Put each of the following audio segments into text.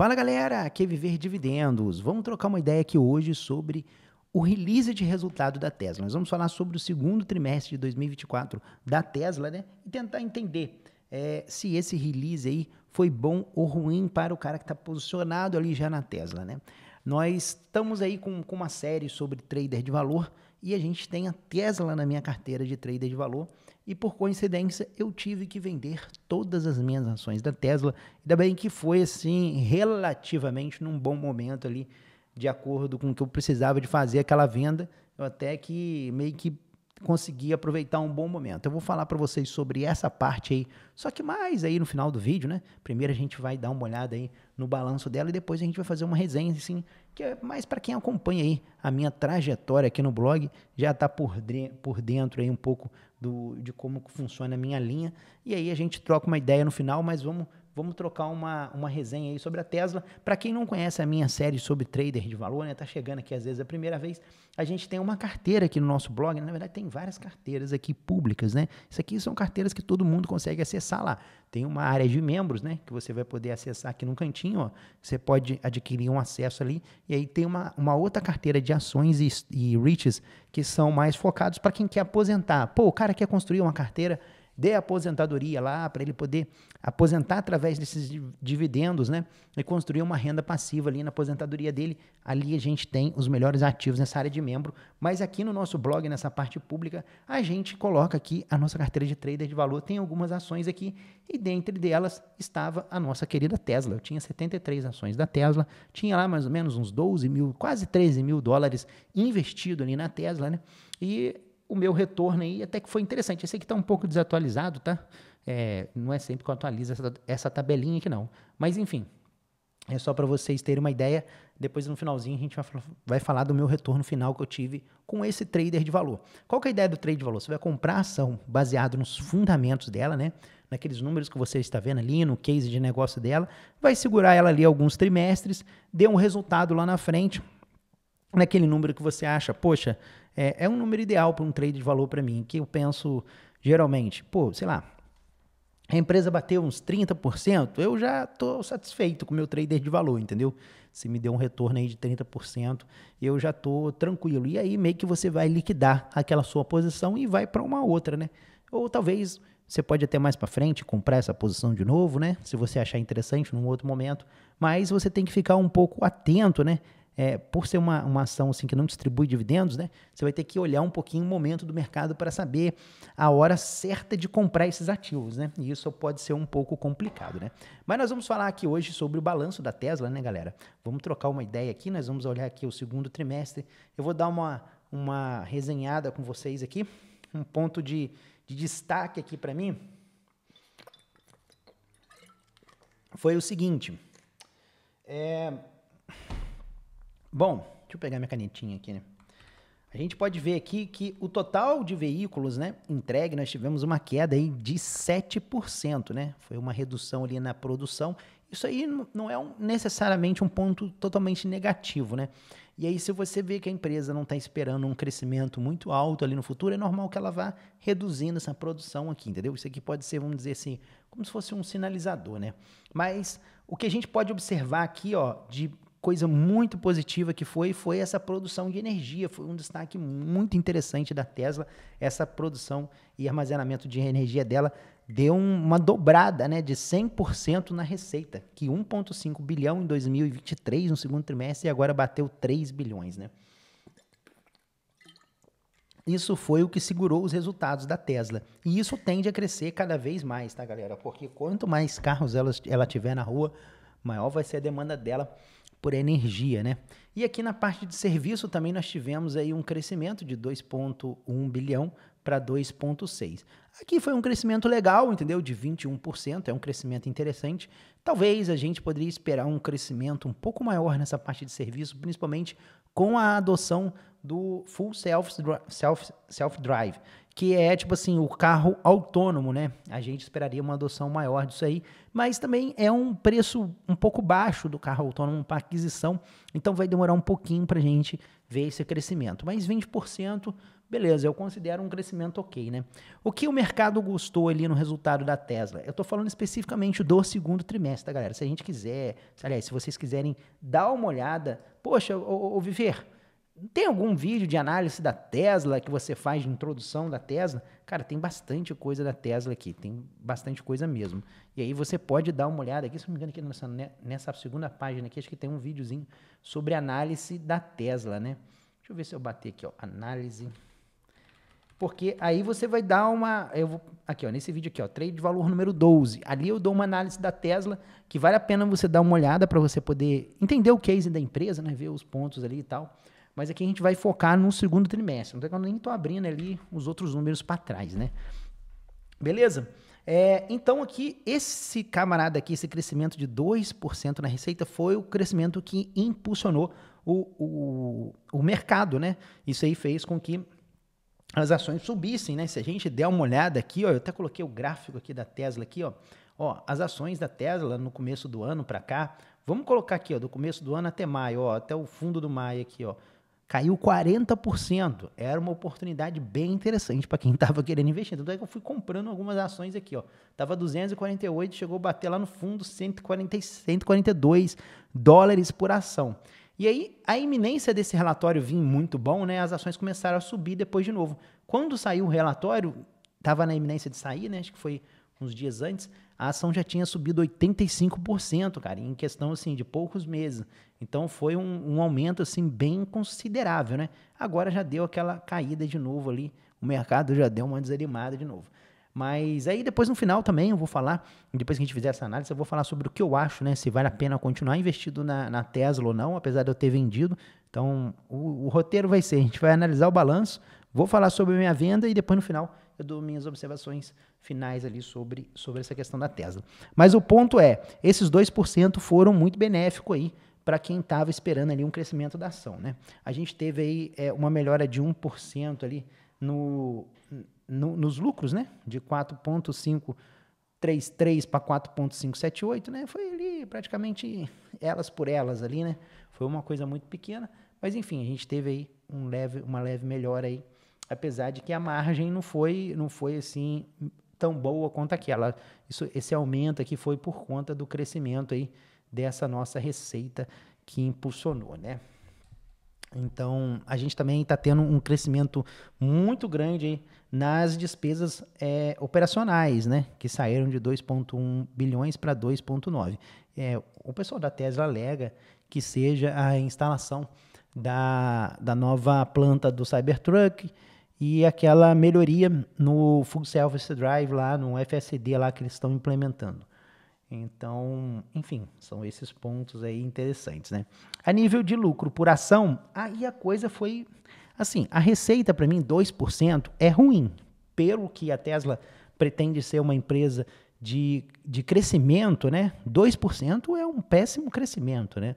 Fala galera, aqui é Viver Dividendos. Vamos trocar uma ideia aqui hoje sobre o release de resultado da Tesla. Nós vamos falar sobre o segundo trimestre de 2024 da Tesla, né? E tentar entender é, se esse release aí foi bom ou ruim para o cara que está posicionado ali já na Tesla, né? Nós estamos aí com, com uma série sobre trader de valor e a gente tem a Tesla na minha carteira de trader de valor e por coincidência eu tive que vender todas as minhas ações da Tesla. Ainda bem que foi assim, relativamente num bom momento ali, de acordo com o que eu precisava de fazer aquela venda, eu até que meio que consegui aproveitar um bom momento. Eu vou falar para vocês sobre essa parte aí, só que mais aí no final do vídeo, né? Primeiro a gente vai dar uma olhada aí no balanço dela e depois a gente vai fazer uma resenha assim, que é mais para quem acompanha aí a minha trajetória aqui no blog, já está por, por dentro aí um pouco do, de como funciona a minha linha. E aí a gente troca uma ideia no final, mas vamos vamos trocar uma, uma resenha aí sobre a Tesla. Para quem não conhece a minha série sobre trader de valor, né, tá chegando aqui às vezes a primeira vez, a gente tem uma carteira aqui no nosso blog, na verdade tem várias carteiras aqui públicas, né? Isso aqui são carteiras que todo mundo consegue acessar lá. Tem uma área de membros, né, que você vai poder acessar aqui no cantinho, ó. Você pode adquirir um acesso ali. E aí tem uma, uma outra carteira de ações e, e REITs que são mais focados para quem quer aposentar. Pô, o cara quer construir uma carteira dê aposentadoria lá para ele poder aposentar através desses dividendos, né? E construir uma renda passiva ali na aposentadoria dele. Ali a gente tem os melhores ativos nessa área de membro, mas aqui no nosso blog, nessa parte pública, a gente coloca aqui a nossa carteira de trader de valor, tem algumas ações aqui e dentre delas estava a nossa querida Tesla. Eu tinha 73 ações da Tesla, tinha lá mais ou menos uns 12 mil, quase 13 mil dólares investido ali na Tesla, né? E o meu retorno aí até que foi interessante. Esse aqui está um pouco desatualizado, tá? É, não é sempre que eu atualizo essa, essa tabelinha aqui, não. Mas, enfim, é só para vocês terem uma ideia. Depois, no finalzinho, a gente vai falar do meu retorno final que eu tive com esse trader de valor. Qual que é a ideia do trade de valor? Você vai comprar a ação baseado nos fundamentos dela, né? Naqueles números que você está vendo ali, no case de negócio dela. Vai segurar ela ali alguns trimestres, dê um resultado lá na frente naquele número que você acha, poxa, é, é um número ideal para um trade de valor para mim, que eu penso geralmente, pô, sei lá, a empresa bateu uns 30%, eu já estou satisfeito com o meu trader de valor, entendeu? Se me deu um retorno aí de 30%, eu já estou tranquilo. E aí meio que você vai liquidar aquela sua posição e vai para uma outra, né? Ou talvez você pode até mais para frente comprar essa posição de novo, né? Se você achar interessante num outro momento, mas você tem que ficar um pouco atento, né, é, por ser uma, uma ação assim que não distribui dividendos, né, você vai ter que olhar um pouquinho o momento do mercado para saber a hora certa de comprar esses ativos, né? E isso pode ser um pouco complicado, né? Mas nós vamos falar aqui hoje sobre o balanço da Tesla, né, galera? Vamos trocar uma ideia aqui, nós vamos olhar aqui o segundo trimestre. Eu vou dar uma, uma resenhada com vocês aqui, um ponto de, de destaque aqui para mim foi o seguinte. É, Bom, deixa eu pegar minha canetinha aqui, né? A gente pode ver aqui que o total de veículos né, entregue, nós tivemos uma queda aí de 7%, né? Foi uma redução ali na produção. Isso aí não é um, necessariamente um ponto totalmente negativo, né? E aí, se você vê que a empresa não está esperando um crescimento muito alto ali no futuro, é normal que ela vá reduzindo essa produção aqui, entendeu? Isso aqui pode ser, vamos dizer assim, como se fosse um sinalizador, né? Mas o que a gente pode observar aqui, ó, de coisa muito positiva que foi foi essa produção de energia. Foi um destaque muito interessante da Tesla. Essa produção e armazenamento de energia dela deu uma dobrada né, de 100% na receita, que 1,5 bilhão em 2023, no segundo trimestre, e agora bateu 3 bilhões. Né? Isso foi o que segurou os resultados da Tesla. E isso tende a crescer cada vez mais, tá, galera? Porque quanto mais carros ela, ela tiver na rua, maior vai ser a demanda dela por energia, né? E aqui na parte de serviço também nós tivemos aí um crescimento de 2,1 bilhão para 2,6. Aqui foi um crescimento legal, entendeu? De 21%, é um crescimento interessante. Talvez a gente poderia esperar um crescimento um pouco maior nessa parte de serviço, principalmente com a adoção do full self Self, self drive que é tipo assim, o carro autônomo, né? A gente esperaria uma adoção maior disso aí, mas também é um preço um pouco baixo do carro autônomo para aquisição, então vai demorar um pouquinho para a gente ver esse crescimento. Mas 20%, beleza, eu considero um crescimento ok, né? O que o mercado gostou ali no resultado da Tesla? Eu estou falando especificamente do segundo trimestre, tá, galera? Se a gente quiser, aliás, se vocês quiserem dar uma olhada, poxa, o Viver, tem algum vídeo de análise da Tesla que você faz de introdução da Tesla? Cara, tem bastante coisa da Tesla aqui, tem bastante coisa mesmo. E aí você pode dar uma olhada aqui, se não me engano, aqui nessa, né, nessa segunda página aqui, acho que tem um videozinho sobre análise da Tesla, né? Deixa eu ver se eu bater aqui, ó, análise. Porque aí você vai dar uma, eu vou, aqui, ó, nesse vídeo aqui, ó, trade valor número 12. Ali eu dou uma análise da Tesla que vale a pena você dar uma olhada para você poder entender o case da empresa, né, ver os pontos ali e tal. Mas aqui a gente vai focar no segundo trimestre. não tem é eu nem estou abrindo ali os outros números para trás, né? Beleza? É, então, aqui, esse camarada aqui, esse crescimento de 2% na receita foi o crescimento que impulsionou o, o, o mercado, né? Isso aí fez com que as ações subissem, né? Se a gente der uma olhada aqui, ó, eu até coloquei o gráfico aqui da Tesla aqui, ó. Ó, as ações da Tesla no começo do ano para cá, vamos colocar aqui, ó, do começo do ano até maio, ó, até o fundo do maio aqui, ó caiu 40%. Era uma oportunidade bem interessante para quem estava querendo investir. Tanto é que eu fui comprando algumas ações aqui, ó. Tava 248, chegou a bater lá no fundo 140, 142 dólares por ação. E aí, a iminência desse relatório vir muito bom, né? As ações começaram a subir depois de novo. Quando saiu o relatório, estava na iminência de sair, né? Acho que foi uns dias antes a ação já tinha subido 85%, cara, em questão assim de poucos meses. Então foi um, um aumento assim bem considerável, né? Agora já deu aquela caída de novo ali, o mercado já deu uma desanimada de novo. Mas aí depois no final também eu vou falar, depois que a gente fizer essa análise, eu vou falar sobre o que eu acho, né? Se vale a pena continuar investido na, na Tesla ou não, apesar de eu ter vendido. Então o, o roteiro vai ser, a gente vai analisar o balanço, vou falar sobre a minha venda e depois no final eu dou minhas observações finais ali sobre, sobre essa questão da Tesla. Mas o ponto é, esses 2% foram muito benéfico aí para quem estava esperando ali um crescimento da ação, né? A gente teve aí é, uma melhora de 1% ali no, no, nos lucros, né? De 4.533 para 4.578, né? Foi ali praticamente elas por elas ali, né? Foi uma coisa muito pequena, mas enfim, a gente teve aí um leve, uma leve melhora aí apesar de que a margem não foi, não foi assim tão boa quanto aquela. Isso, esse aumento aqui foi por conta do crescimento aí dessa nossa receita que impulsionou, né? Então, a gente também está tendo um crescimento muito grande aí nas despesas é, operacionais, né? Que saíram de 2,1 bilhões para 2,9. É, o pessoal da Tesla alega que seja a instalação da, da nova planta do Cybertruck, e aquela melhoria no Full Service Drive lá, no FSD lá que eles estão implementando. Então, enfim, são esses pontos aí interessantes, né? A nível de lucro por ação, aí a coisa foi assim, a receita para mim 2% é ruim, pelo que a Tesla pretende ser uma empresa de, de crescimento, né? 2% é um péssimo crescimento, né?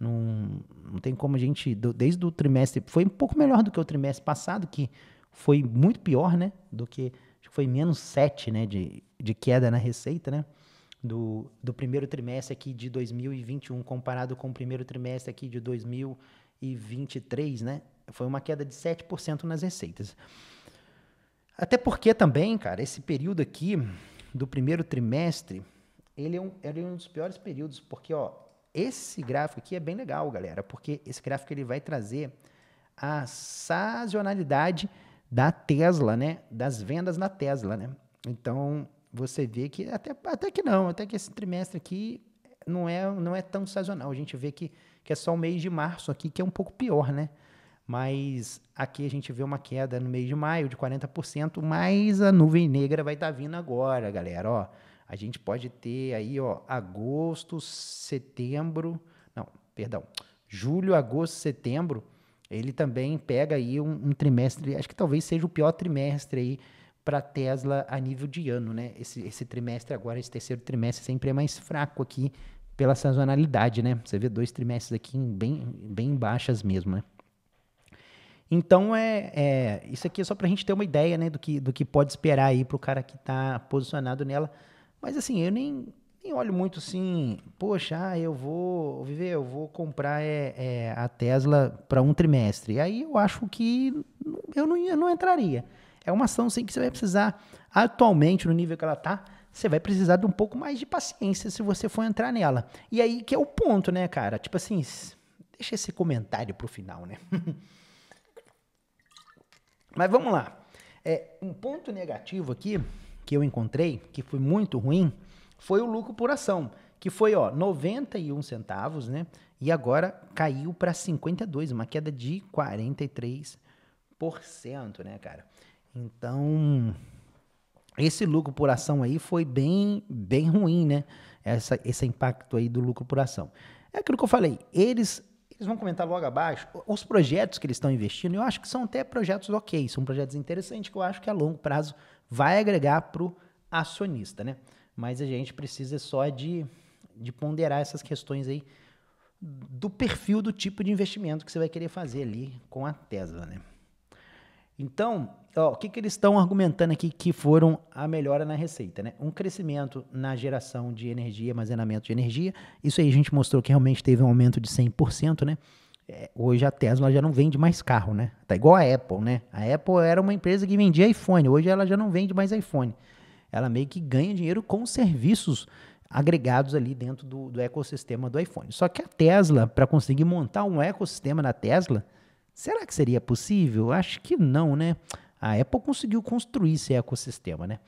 Não, não tem como a gente, desde o trimestre, foi um pouco melhor do que o trimestre passado, que foi muito pior, né? Do que. Acho que foi menos 7, né? De, de queda na receita, né? Do, do primeiro trimestre aqui de 2021 comparado com o primeiro trimestre aqui de 2023, né? Foi uma queda de 7% nas receitas. Até porque também, cara, esse período aqui do primeiro trimestre, ele é um, ele é um dos piores períodos, porque ó, esse gráfico aqui é bem legal, galera, porque esse gráfico ele vai trazer a sazonalidade da Tesla, né? Das vendas na Tesla, né? Então, você vê que até, até que não, até que esse trimestre aqui não é, não é tão sazonal. A gente vê que, que é só o mês de março aqui que é um pouco pior, né? Mas aqui a gente vê uma queda no mês de maio de 40%, mas a nuvem negra vai estar tá vindo agora, galera, ó. A gente pode ter aí, ó, agosto, setembro, não, perdão, julho, agosto, setembro, ele também pega aí um, um trimestre, acho que talvez seja o pior trimestre aí para Tesla a nível de ano, né? Esse, esse trimestre agora, esse terceiro trimestre sempre é mais fraco aqui pela sazonalidade, né? Você vê dois trimestres aqui bem, bem baixas mesmo, né? Então é, é isso aqui é só para a gente ter uma ideia, né, do que, do que pode esperar aí para o cara que está posicionado nela. Mas assim, eu nem nem olho muito assim, poxa, ah, eu vou viver, eu vou comprar é, é, a Tesla para um trimestre. e Aí eu acho que eu não, eu não entraria. É uma ação sim que você vai precisar, atualmente, no nível que ela está, você vai precisar de um pouco mais de paciência se você for entrar nela. E aí que é o ponto, né, cara? Tipo assim, deixa esse comentário para o final, né? Mas vamos lá. É, um ponto negativo aqui que eu encontrei, que foi muito ruim, foi o lucro por ação, que foi ó, 91 centavos, né? E agora caiu para 52, uma queda de 43%, né, cara? Então, esse lucro por ação aí foi bem, bem ruim, né? Essa, esse impacto aí do lucro por ação. É aquilo que eu falei, eles, eles vão comentar logo abaixo, os projetos que eles estão investindo, eu acho que são até projetos ok, são projetos interessantes que eu acho que a longo prazo vai agregar para o acionista, né? Mas a gente precisa só de, de ponderar essas questões aí do perfil do tipo de investimento que você vai querer fazer ali com a Tesla, né? Então, ó, o que, que eles estão argumentando aqui que foram a melhora na receita? Né? Um crescimento na geração de energia, armazenamento de energia. Isso aí a gente mostrou que realmente teve um aumento de 100%. Né? É, hoje a Tesla já não vende mais carro, né? Tá igual a Apple, né? A Apple era uma empresa que vendia iPhone, hoje ela já não vende mais iPhone ela meio que ganha dinheiro com serviços agregados ali dentro do, do ecossistema do iPhone. Só que a Tesla, para conseguir montar um ecossistema na Tesla, será que seria possível? Acho que não, né? A Apple conseguiu construir esse ecossistema, né?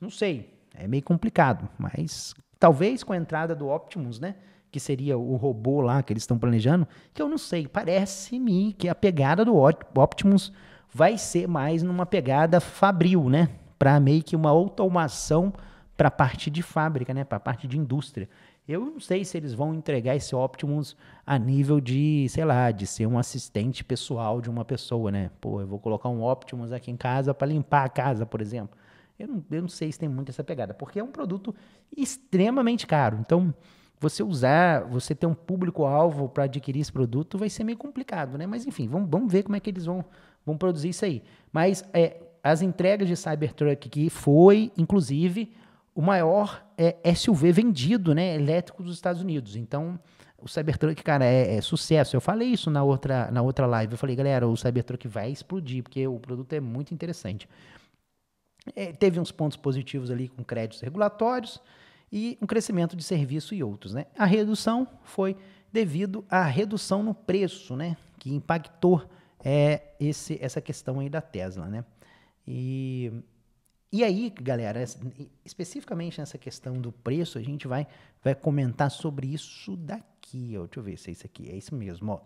Não sei, é meio complicado, mas talvez com a entrada do Optimus, né? Que seria o robô lá que eles estão planejando, que eu não sei, parece-me que a pegada do Optimus vai ser mais numa pegada fabril, né? para meio que uma automação para a parte de fábrica, né, para a parte de indústria. Eu não sei se eles vão entregar esse Optimus a nível de, sei lá, de ser um assistente pessoal de uma pessoa, né? Pô, eu vou colocar um Optimus aqui em casa para limpar a casa, por exemplo. Eu não, eu não sei se tem muito essa pegada, porque é um produto extremamente caro. Então, você usar, você ter um público-alvo para adquirir esse produto vai ser meio complicado, né? Mas enfim, vamos, vamos ver como é que eles vão, vão produzir isso aí. Mas é, as entregas de Cybertruck, que foi, inclusive, o maior é, SUV vendido, né, elétrico dos Estados Unidos. Então, o Cybertruck, cara, é, é, sucesso. Eu falei isso na outra, na outra live. Eu falei, galera, o Cybertruck vai explodir, porque o produto é muito interessante. É, teve uns pontos positivos ali com créditos regulatórios e um crescimento de serviço e outros, né? A redução foi devido à redução no preço, né, que impactou é, esse, essa questão aí da Tesla, né? E, e aí, galera, especificamente nessa questão do preço, a gente vai, vai comentar sobre isso daqui. Ó. Deixa eu ver se é isso aqui. É isso mesmo. Ó.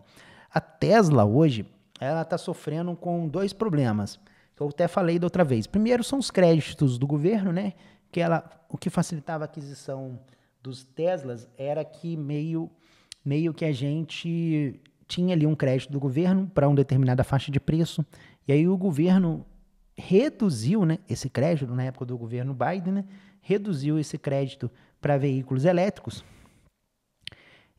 A Tesla hoje ela está sofrendo com dois problemas. Eu até falei da outra vez. Primeiro são os créditos do governo, né? Que ela, o que facilitava a aquisição dos Teslas era que meio, meio que a gente tinha ali um crédito do governo para uma determinada faixa de preço. E aí o governo reduziu né, esse crédito, na época do governo Biden, né, reduziu esse crédito para veículos elétricos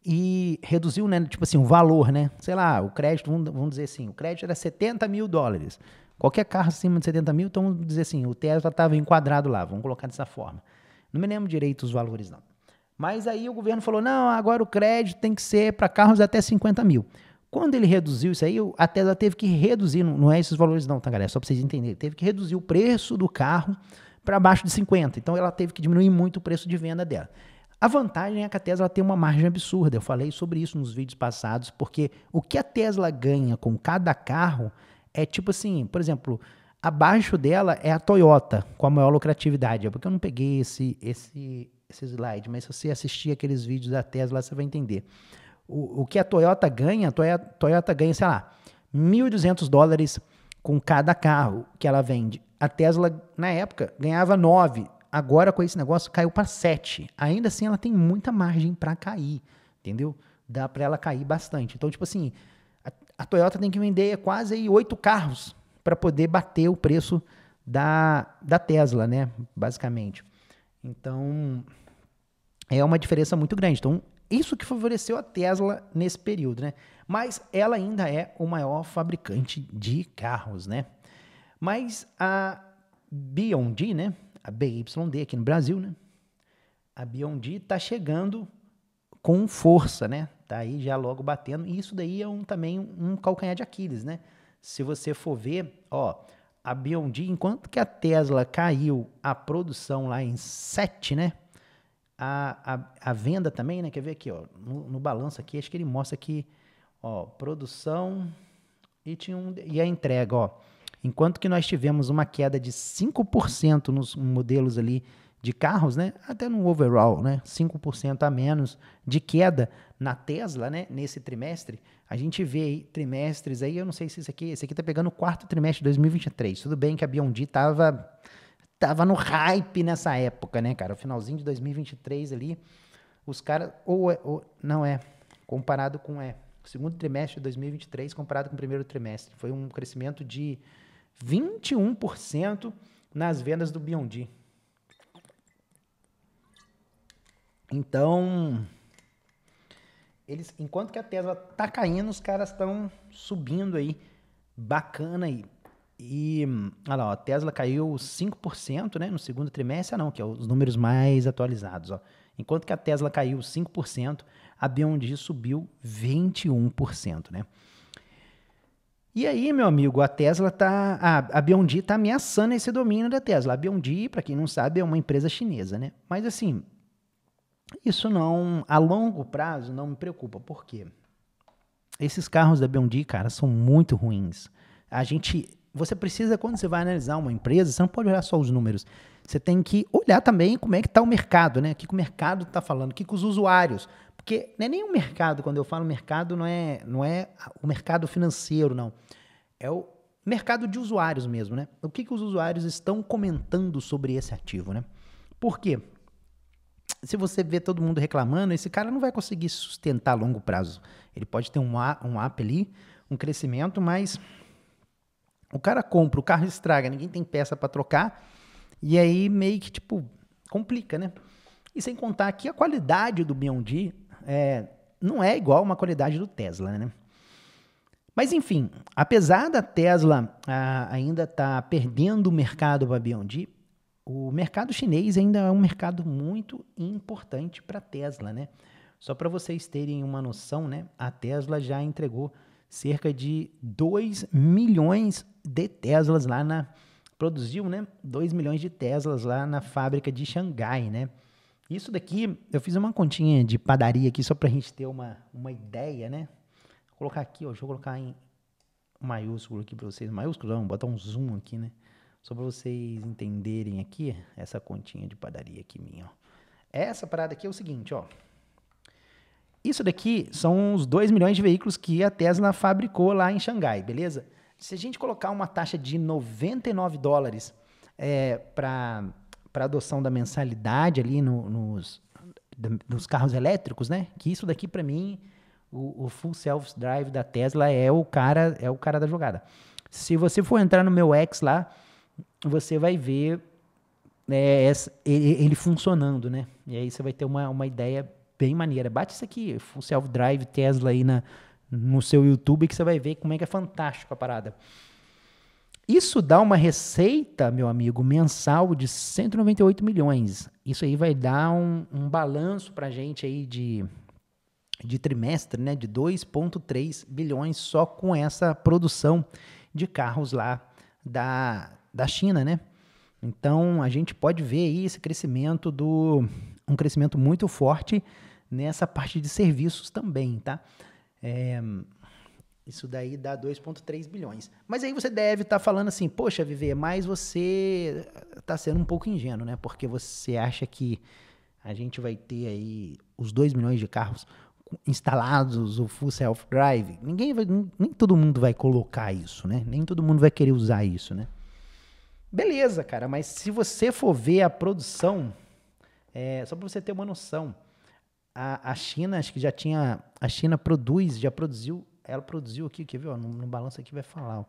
e reduziu, né, tipo assim, o valor, né? Sei lá, o crédito, vamos, vamos dizer assim, o crédito era 70 mil dólares. Qualquer carro acima de 70 mil, então vamos dizer assim, o Tesla estava enquadrado lá, vamos colocar dessa forma. Não me lembro direito os valores, não. Mas aí o governo falou: não, agora o crédito tem que ser para carros até 50 mil. Quando ele reduziu isso aí, a Tesla teve que reduzir, não é esses valores não, tá galera? Só para vocês entenderem. Teve que reduzir o preço do carro para baixo de 50. Então ela teve que diminuir muito o preço de venda dela. A vantagem é que a Tesla tem uma margem absurda. Eu falei sobre isso nos vídeos passados, porque o que a Tesla ganha com cada carro é tipo assim, por exemplo, abaixo dela é a Toyota com a maior lucratividade. É porque eu não peguei esse esse esse slide, mas se você assistir aqueles vídeos da Tesla, você vai entender o, o que a Toyota ganha, a Toyota, Toyota ganha, sei lá, 1.200 dólares com cada carro que ela vende. A Tesla, na época, ganhava 9. Agora, com esse negócio, caiu para 7. Ainda assim, ela tem muita margem para cair, entendeu? Dá para ela cair bastante. Então, tipo assim, a, a Toyota tem que vender quase aí 8 carros para poder bater o preço da, da Tesla, né? Basicamente. Então, é uma diferença muito grande. Então, isso que favoreceu a Tesla nesse período, né? Mas ela ainda é o maior fabricante de carros, né? Mas a BYD, né? A BYD aqui no Brasil, né? A BYD está chegando com força, né? Tá aí já logo batendo. E isso daí é um, também um calcanhar de Aquiles, né? Se você for ver, ó, a BYD, enquanto que a Tesla caiu a produção lá em 7, né? a, a, a, venda também, né? Quer ver aqui, ó, no, no balanço aqui, acho que ele mostra aqui ó, produção e, tinha um, e a entrega, ó. Enquanto que nós tivemos uma queda de 5% nos modelos ali de carros, né? Até no overall, né? 5% a menos de queda na Tesla, né? Nesse trimestre, a gente vê aí trimestres aí, eu não sei se esse aqui, esse aqui tá pegando o quarto trimestre de 2023. Tudo bem que a Biondi tava tava no hype nessa época, né, cara? O finalzinho de 2023 ali, os caras. Ou, é, ou não é. Comparado com é. O segundo trimestre de 2023 comparado com o primeiro trimestre. Foi um crescimento de 21% nas vendas do Biondi. Então, eles, enquanto que a Tesla tá caindo, os caras estão subindo aí, bacana aí. E, olha lá, a Tesla caiu 5% né, no segundo trimestre, ah, não, que é os números mais atualizados. Ó. Enquanto que a Tesla caiu 5%, a Beyond subiu 21%. Né? E aí, meu amigo, a Tesla tá. A, a Beyond está ameaçando esse domínio da Tesla. A Beyond, para quem não sabe, é uma empresa chinesa, né? Mas assim, isso não. A longo prazo não me preocupa. Por quê? Esses carros da Beyond, cara, são muito ruins. A gente você precisa, quando você vai analisar uma empresa, você não pode olhar só os números. Você tem que olhar também como é que está o mercado, né? O que, o mercado está falando, o que, os usuários. Porque não é nem o mercado, quando eu falo mercado, não é, não é o mercado financeiro, não. É o mercado de usuários mesmo, né? O que, que os usuários estão comentando sobre esse ativo, né? Por quê? Se você vê todo mundo reclamando, esse cara não vai conseguir sustentar a longo prazo. Ele pode ter um, um up ali, um crescimento, mas o cara compra, o carro estraga, ninguém tem peça para trocar. E aí meio que, tipo, complica, né? E sem contar que a qualidade do Biondi é, não é igual uma qualidade do Tesla, né? Mas enfim, apesar da Tesla ah, ainda estar tá perdendo o mercado para Biondi, o mercado chinês ainda é um mercado muito importante para a Tesla, né? Só para vocês terem uma noção, né? A Tesla já entregou cerca de 2 milhões de Teslas lá na. Produziu, né? 2 milhões de Teslas lá na fábrica de Xangai, né? Isso daqui, eu fiz uma continha de padaria aqui só para a gente ter uma, uma ideia, né? Vou colocar aqui, ó, deixa eu colocar em maiúsculo aqui para vocês. Maiúsculo não, botar um zoom aqui, né? Só para vocês entenderem aqui essa continha de padaria aqui minha, ó. Essa parada aqui é o seguinte, ó. Isso daqui são os 2 milhões de veículos que a Tesla fabricou lá em Xangai, beleza? Se a gente colocar uma taxa de 99 dólares é, para adoção da mensalidade ali no, nos, nos carros elétricos, né? Que isso daqui para mim, o, o full self drive da Tesla é o cara é o cara da jogada. Se você for entrar no meu X lá, você vai ver é, ele funcionando, né? E aí você vai ter uma, uma ideia bem maneira. Bate isso aqui, full self drive Tesla aí na no seu YouTube que você vai ver como é que é fantástico a parada. Isso dá uma receita, meu amigo, mensal de 198 milhões. Isso aí vai dar um, um balanço para a gente aí de, de trimestre, né, de 2,3 bilhões só com essa produção de carros lá da, da China, né? Então a gente pode ver aí esse crescimento do um crescimento muito forte nessa parte de serviços também, tá? É, isso daí dá 2,3 bilhões. Mas aí você deve estar tá falando assim, poxa, Viver, é mas você está eh, sendo um pouco ingênuo, né? Porque você acha que a gente vai ter aí os 2 milhões de carros instalados, o full self-drive. Ninguém vai, nem todo mundo vai colocar isso, né? Nem todo mundo vai querer usar isso, né? Beleza, cara, mas se você for ver a produção, é, só para você ter uma noção, a, a China, acho que já tinha. A China produz, já produziu. Ela produziu aqui, quer ver? Ó, no, no balanço aqui vai falar. Ó,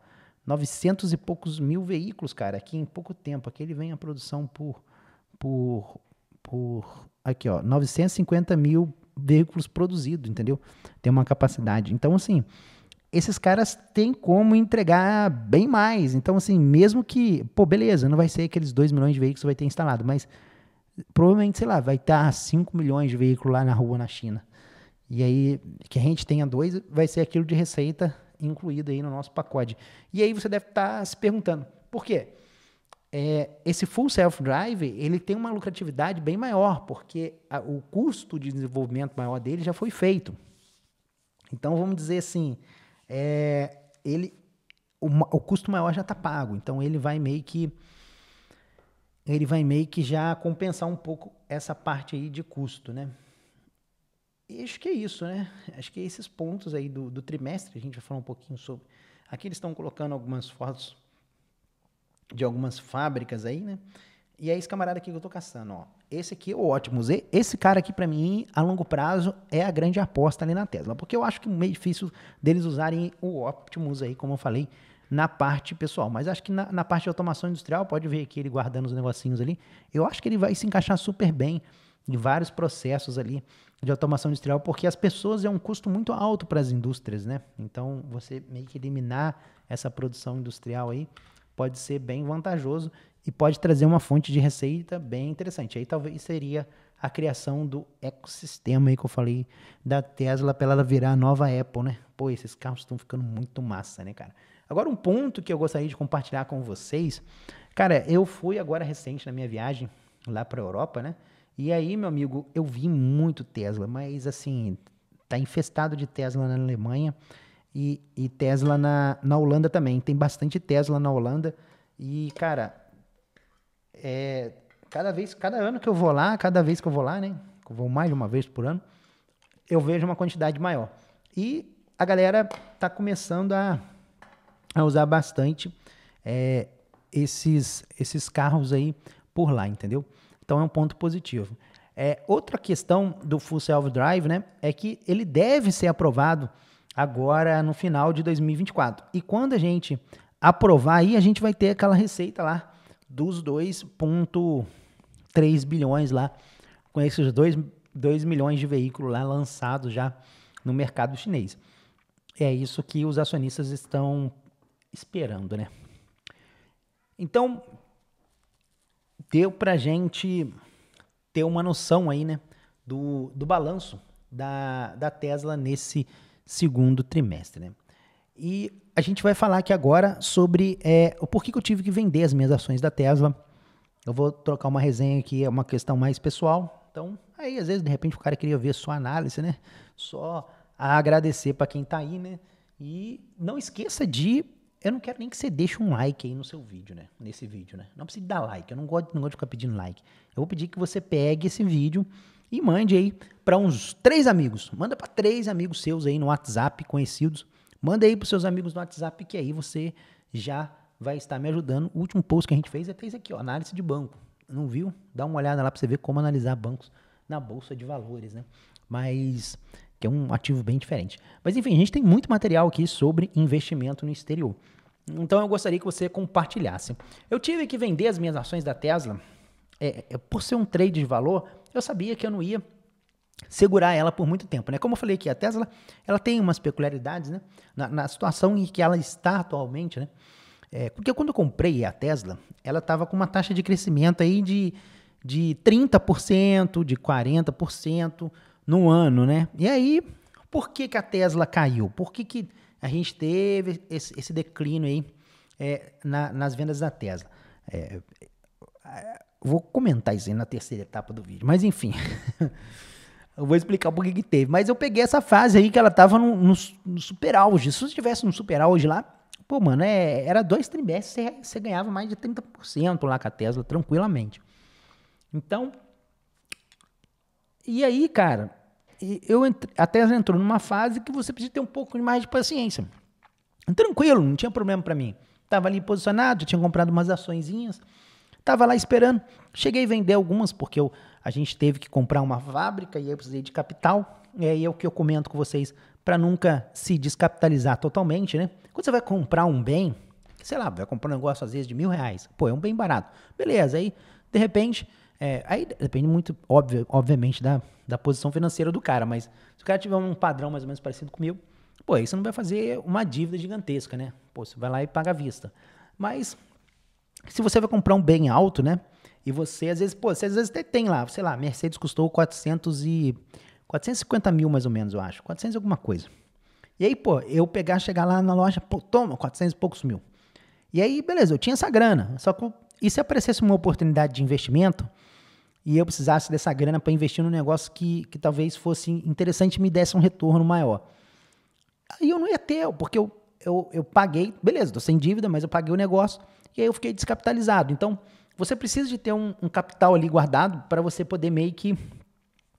900 e poucos mil veículos, cara, aqui em pouco tempo. Aqui ele vem a produção por. por, por aqui, ó. 950 mil veículos produzidos, entendeu? Tem uma capacidade. Então, assim esses caras têm como entregar bem mais. Então, assim, mesmo que, pô, beleza, não vai ser aqueles 2 milhões de veículos que vai ter instalado, mas provavelmente, sei lá, vai estar tá 5 milhões de veículos lá na rua na China. E aí, que a gente tenha dois, vai ser aquilo de receita incluído aí no nosso pacote. E aí você deve estar tá se perguntando, por quê? É, esse full self-drive, ele tem uma lucratividade bem maior, porque a, o custo de desenvolvimento maior dele já foi feito. Então, vamos dizer assim, é, ele, o, o custo maior já está pago. Então, ele vai meio que ele vai meio que já compensar um pouco essa parte aí de custo, né? E acho que é isso, né? Acho que é esses pontos aí do, do trimestre, a gente vai falar um pouquinho sobre. Aqui eles estão colocando algumas fotos de algumas fábricas aí, né? E é esse camarada aqui que eu tô caçando, ó. Esse aqui é o Optimus. Esse cara aqui, para mim, a longo prazo, é a grande aposta ali na Tesla. Porque eu acho que é meio difícil deles usarem o Optimus aí, como eu falei, na parte pessoal. Mas acho que na, na, parte de automação industrial, pode ver aqui ele guardando os negocinhos ali, eu acho que ele vai se encaixar super bem em vários processos ali de automação industrial, porque as pessoas é um custo muito alto para as indústrias, né? Então, você meio que eliminar essa produção industrial aí pode ser bem vantajoso e pode trazer uma fonte de receita bem interessante. Aí talvez seria a criação do ecossistema aí que eu falei da Tesla para ela virar a nova Apple, né? Pô, esses carros estão ficando muito massa, né, cara? Agora, um ponto que eu gostaria de compartilhar com vocês. Cara, eu fui agora recente na minha viagem lá para a Europa, né? E aí, meu amigo, eu vi muito Tesla, mas assim, tá infestado de Tesla na Alemanha e, e Tesla na, na Holanda também. Tem bastante Tesla na Holanda. E, cara, é, cada vez, cada ano que eu vou lá, cada vez que eu vou lá, né? Eu vou mais de uma vez por ano, eu vejo uma quantidade maior. E a galera está começando a, a usar bastante é, esses, esses carros aí por lá, entendeu? Então é um ponto positivo. É, outra questão do Full Self Drive, né, é que ele deve ser aprovado agora no final de 2024. E quando a gente aprovar aí, a gente vai ter aquela receita lá dos 2,3 bilhões lá, com esses 2, 2 milhões de veículos lá lançados já no mercado chinês. É isso que os acionistas estão esperando, né? Então, deu para gente ter uma noção aí, né, do, do balanço da, da Tesla nesse segundo trimestre, né? E a gente vai falar aqui agora sobre é, o porquê que eu tive que vender as minhas ações da Tesla. Eu vou trocar uma resenha aqui, é uma questão mais pessoal. Então, aí às vezes, de repente, o cara queria ver sua análise, né? Só agradecer para quem está aí, né? E não esqueça de. Eu não quero nem que você deixe um like aí no seu vídeo, né? Nesse vídeo, né? Não precisa dar like. Eu não gosto, não gosto de ficar pedindo like. Eu vou pedir que você pegue esse vídeo e mande aí para uns três amigos. Manda para três amigos seus aí no WhatsApp, conhecidos Manda aí pros seus amigos no WhatsApp que aí você já vai estar me ajudando. O último post que a gente fez é até aqui, ó, análise de banco. Não viu? Dá uma olhada lá para você ver como analisar bancos na bolsa de valores, né? Mas que é um ativo bem diferente. Mas enfim, a gente tem muito material aqui sobre investimento no exterior. Então eu gostaria que você compartilhasse. Eu tive que vender as minhas ações da Tesla. É, é por ser um trade de valor, eu sabia que eu não ia segurar ela por muito tempo, né? Como eu falei aqui, a Tesla, ela tem umas peculiaridades, né? Na, na situação em que ela está atualmente, né? É, porque quando eu comprei a Tesla, ela estava com uma taxa de crescimento aí de, de 30%, de 40% no ano, né? E aí, por que, que a Tesla caiu? Por que, que a gente teve esse, esse declínio aí é, na, nas vendas da Tesla? É, é vou comentar isso aí na terceira etapa do vídeo, mas enfim... Eu vou explicar por que que teve. Mas eu peguei essa fase aí que ela tava no, no, no super auge. Se você tivesse no super auge lá, pô, mano, é, era dois trimestres, você, ganhava mais de 30% lá com a Tesla, tranquilamente. Então, e aí, cara, eu entre, a Tesla entrou numa fase que você precisa ter um pouco mais de paciência. Tranquilo, não tinha problema para mim. Tava ali posicionado, tinha comprado umas açõezinhas. Tava lá esperando. Cheguei a vender algumas porque eu a gente teve que comprar uma fábrica e eu precisei de capital. E aí é o que eu comento com vocês para nunca se descapitalizar totalmente, né? Quando você vai comprar um bem, sei lá, vai comprar um negócio às vezes de mil reais, pô, é um bem barato. Beleza, aí de repente, é, aí depende muito, óbvio, obviamente, da, da posição financeira do cara, mas se o cara tiver um padrão mais ou menos parecido comigo, pô, aí você não vai fazer uma dívida gigantesca, né? Pô, você vai lá e paga à vista. Mas se você vai comprar um bem alto, né? E você, às vezes, pô, você às vezes até tem lá, sei lá, Mercedes custou 400 e... 450 mil mais ou menos, eu acho. 400 alguma coisa. E aí, pô, eu pegar, chegar lá na loja, pô, toma, 400 e poucos mil. E aí, beleza, eu tinha essa grana. Só que, e se aparecesse uma oportunidade de investimento e eu precisasse dessa grana para investir num negócio que, que talvez fosse interessante e me desse um retorno maior? Aí eu não ia ter, porque eu, eu, eu paguei, beleza, tô sem dívida, mas eu paguei o negócio e aí eu fiquei descapitalizado. Então, você precisa de ter um, um capital ali guardado para você poder meio que.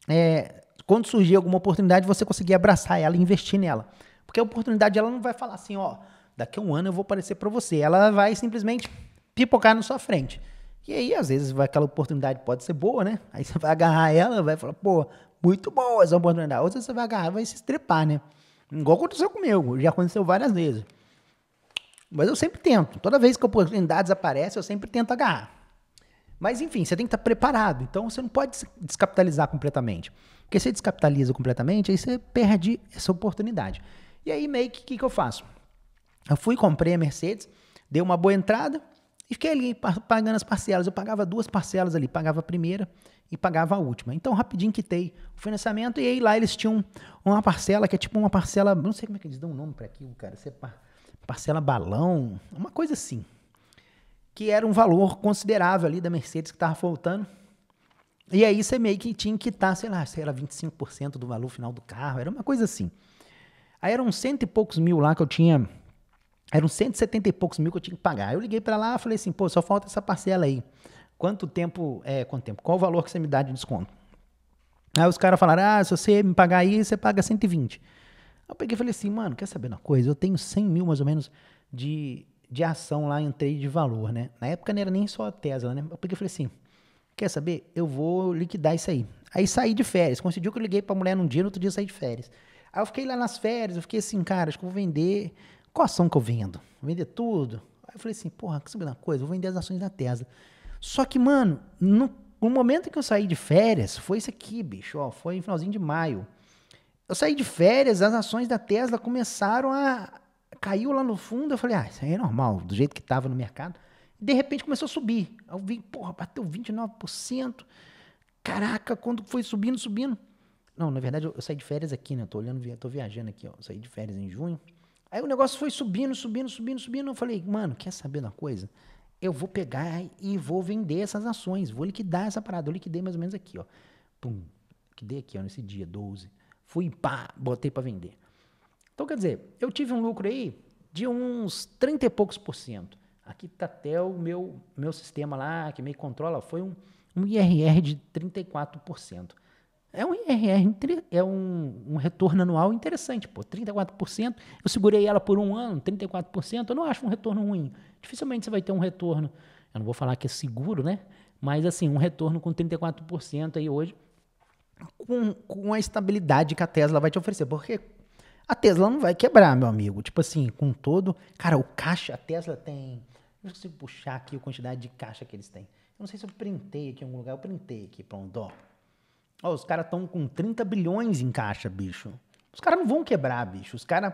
É, quando surgir alguma oportunidade, você conseguir abraçar ela e investir nela. Porque a oportunidade ela não vai falar assim, ó, daqui a um ano eu vou aparecer para você. Ela vai simplesmente pipocar na sua frente. E aí, às vezes, vai, aquela oportunidade pode ser boa, né? Aí você vai agarrar ela, vai falar, pô, muito boa essa oportunidade. Outra você vai agarrar, e vai se estrepar, né? Igual aconteceu comigo, já aconteceu várias vezes. Mas eu sempre tento. Toda vez que oportunidades aparecem, eu sempre tento agarrar. Mas enfim, você tem que estar tá preparado. Então você não pode descapitalizar completamente. Porque se descapitaliza completamente, aí você perde essa oportunidade. E aí, meio que o que, que eu faço? Eu fui, comprei a Mercedes, dei uma boa entrada e fiquei ali pagando as parcelas. Eu pagava duas parcelas ali, pagava a primeira e pagava a última. Então, rapidinho quitei o financiamento e aí lá eles tinham uma parcela que é tipo uma parcela, não sei como é que eles dão um nome para aquilo, cara. Você é parcela balão, uma coisa assim que era um valor considerável ali da Mercedes que estava faltando. E aí você meio que tinha que estar, tá, sei lá, se era 25% do valor final do carro, era uma coisa assim. Aí eram cento e poucos mil lá que eu tinha. Eram 170 e poucos mil que eu tinha que pagar. Eu liguei para lá falei assim, pô, só falta essa parcela aí. Quanto tempo, é, quanto tempo? Qual o valor que você me dá de desconto? Aí os caras falaram, ah, se você me pagar aí, você paga 120. Aí eu peguei e falei assim, mano, quer saber uma coisa? Eu tenho 100 mil mais ou menos de de ação lá em trade de valor, né? Na época não era nem só a Tesla, né? Eu falei assim, quer saber? Eu vou liquidar isso aí. Aí saí de férias. Coincidiu que eu liguei pra mulher num dia, no outro dia eu saí de férias. Aí eu fiquei lá nas férias, eu fiquei assim, cara, acho que eu vou vender... Qual ação que eu vendo? Vou vender tudo? Aí eu falei assim, porra, quer saber uma coisa? vou vender as ações da Tesla. Só que, mano, no, no momento que eu saí de férias, foi isso aqui, bicho, ó, foi no finalzinho de maio. Eu saí de férias, as ações da Tesla começaram a, Caiu lá no fundo, eu falei, ah, isso aí é normal, do jeito que estava no mercado. De repente começou a subir. eu vi, porra, bateu 29%. Caraca, quando foi subindo, subindo. Não, na verdade, eu, saí de férias aqui, né? Eu tô olhando, tô viajando aqui, ó. Eu saí de férias em junho. Aí o negócio foi subindo, subindo, subindo, subindo. Eu falei, mano, quer saber uma coisa? Eu vou pegar e vou vender essas ações, vou liquidar essa parada. Eu liquidei mais ou menos aqui, ó. Pum, liquidei aqui, ó, nesse dia, 12. Fui, pá, botei para vender. Então, quer dizer, eu tive um lucro aí de uns 30 e poucos por cento. Aqui está até o meu, meu sistema lá, que me controla, foi um, um IRR de 34%. É um IRR, é um, um retorno anual interessante, pô, 34%. Eu segurei ela por um ano, 34%, eu não acho um retorno ruim. Dificilmente você vai ter um retorno, eu não vou falar que é seguro, né? Mas assim, um retorno com 34% aí hoje, com, com a estabilidade que a Tesla vai te oferecer. Porque a Tesla não vai quebrar, meu amigo. Tipo assim, com todo. Cara, o caixa, a Tesla tem. Não consigo puxar aqui a quantidade de caixa que eles têm. Eu não sei se eu printei aqui em algum lugar. Eu printei aqui, pronto, ó. os caras estão com 30 bilhões em caixa, bicho. Os caras não vão quebrar, bicho. Os caras.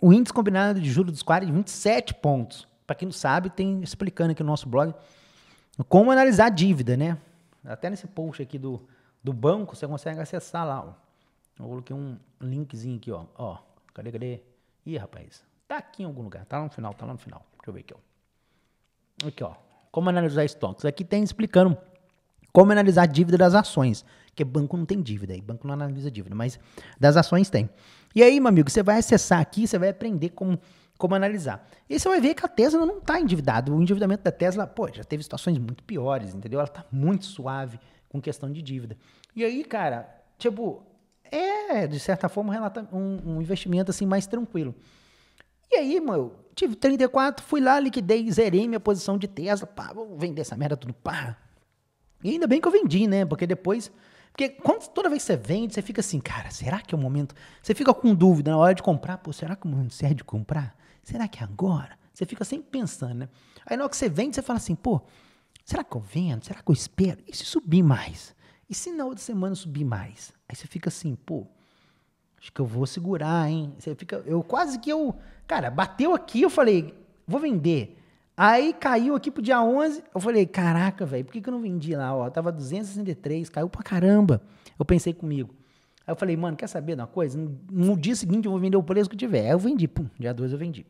O índice combinado de juros dos quadros é 27 pontos. Para quem não sabe, tem explicando aqui no nosso blog como analisar a dívida, né? Até nesse post aqui do, do banco, você consegue acessar lá, ó. Eu coloquei um linkzinho aqui, ó. Ó, cadê, cadê? Ih, rapaz, tá aqui em algum lugar. Tá lá no final, tá lá no final. Deixa eu ver aqui, ó. Aqui, ó. Como analisar estoques. Aqui tem explicando como analisar a dívida das ações. Porque banco não tem dívida aí, banco não analisa dívida, mas das ações tem. E aí, meu amigo, você vai acessar aqui, você vai aprender como, como analisar. E você vai ver que a Tesla não está endividada. O endividamento da Tesla, pô, já teve situações muito piores, entendeu? Ela está muito suave com questão de dívida. E aí, cara, tipo, é, de certa forma, um, um investimento assim mais tranquilo. E aí, meu, tive 34, fui lá, liquidei, zerei minha posição de Tesla, pá, vou vender essa merda tudo, pá. E ainda bem que eu vendi, né? Porque depois. Porque quando, toda vez que você vende, você fica assim, cara, será que é o momento? Você fica com dúvida na hora de comprar, pô, será que é o momento certo de comprar? Será que é agora? Você fica sempre pensando, né? Aí na hora que você vende, você fala assim, pô, será que eu vendo? Será que eu espero? E se subir mais? E se na outra semana subir mais? Aí você fica assim, pô, acho que eu vou segurar, hein? Você fica, eu quase que eu, cara, bateu aqui, eu falei, vou vender. Aí caiu aqui pro dia 11, eu falei, caraca, velho, por que, que eu não vendi lá? Ó, tava 263, caiu pra caramba. Eu pensei comigo. Aí eu falei, mano, quer saber de uma coisa? No, no dia seguinte eu vou vender o preço que tiver. Aí eu vendi, pum, dia 2 eu vendi.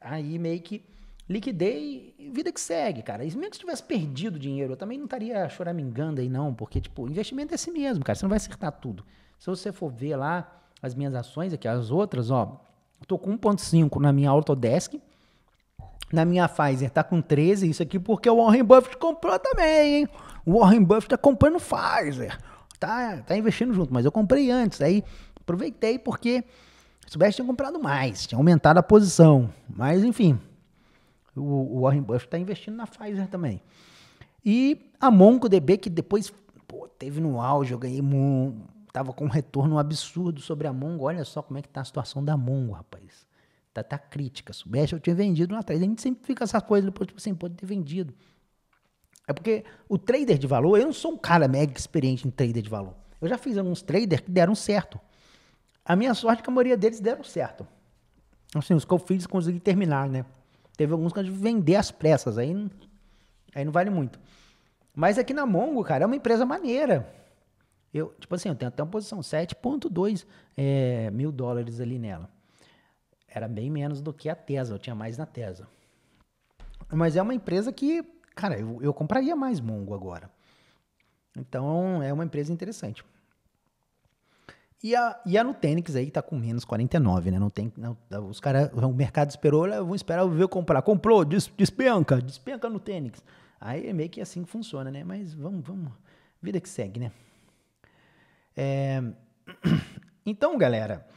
Aí meio que liquidei vida que segue, cara. E mesmo que tivesse perdido dinheiro, eu também não estaria choramingando aí, não, porque, tipo, investimento é assim mesmo, cara. Você não vai acertar tudo. Se você for ver lá as minhas ações aqui, as outras, ó, tô com 1,5 na minha Autodesk. Na minha Pfizer tá com 13, isso aqui porque o Warren Buffett comprou também, hein? O Warren Buffett tá comprando Pfizer. Tá, tá investindo junto, mas eu comprei antes, aí aproveitei porque se soubesse comprado mais, tinha aumentado a posição. Mas enfim, o, Warren Buffett está investindo na Pfizer também. E a MongoDB, que depois pô, teve no auge, eu ganhei Estava tava com um retorno absurdo sobre a Mongo. Olha só como é que tá a situação da Mongo, rapaz. Tá, tá crítica. Soubesse, eu tinha vendido lá atrás. A gente sempre fica essas coisas depois, tipo assim, pode ter vendido. É porque o trader de valor, eu não sou um cara mega experiente em trader de valor. Eu já fiz alguns traders que deram certo. A minha sorte é que a maioria deles deram certo. Assim, os que eu fiz consegui terminar, né? Teve alguns a gente vender às pressas, aí, aí não vale muito. Mas aqui na Mongo, cara, é uma empresa maneira. Eu, tipo assim, eu tenho até uma posição 7.2 é, mil dólares ali nela. Era bem menos do que a Tesla, eu tinha mais na Tesla. Mas é uma empresa que, cara, eu, eu compraria mais Mongo agora. Então, é uma empresa interessante. E a, e a Nutanix aí tá com menos 49, né? Não tem, não, os cara, o mercado esperou, vão esperar eu ver comprar. Comprou, des, despenca, despenca no Nutanix. Aí é meio que assim que funciona, né? Mas vamos, vamos. Vida que segue, né? É... Então, galera,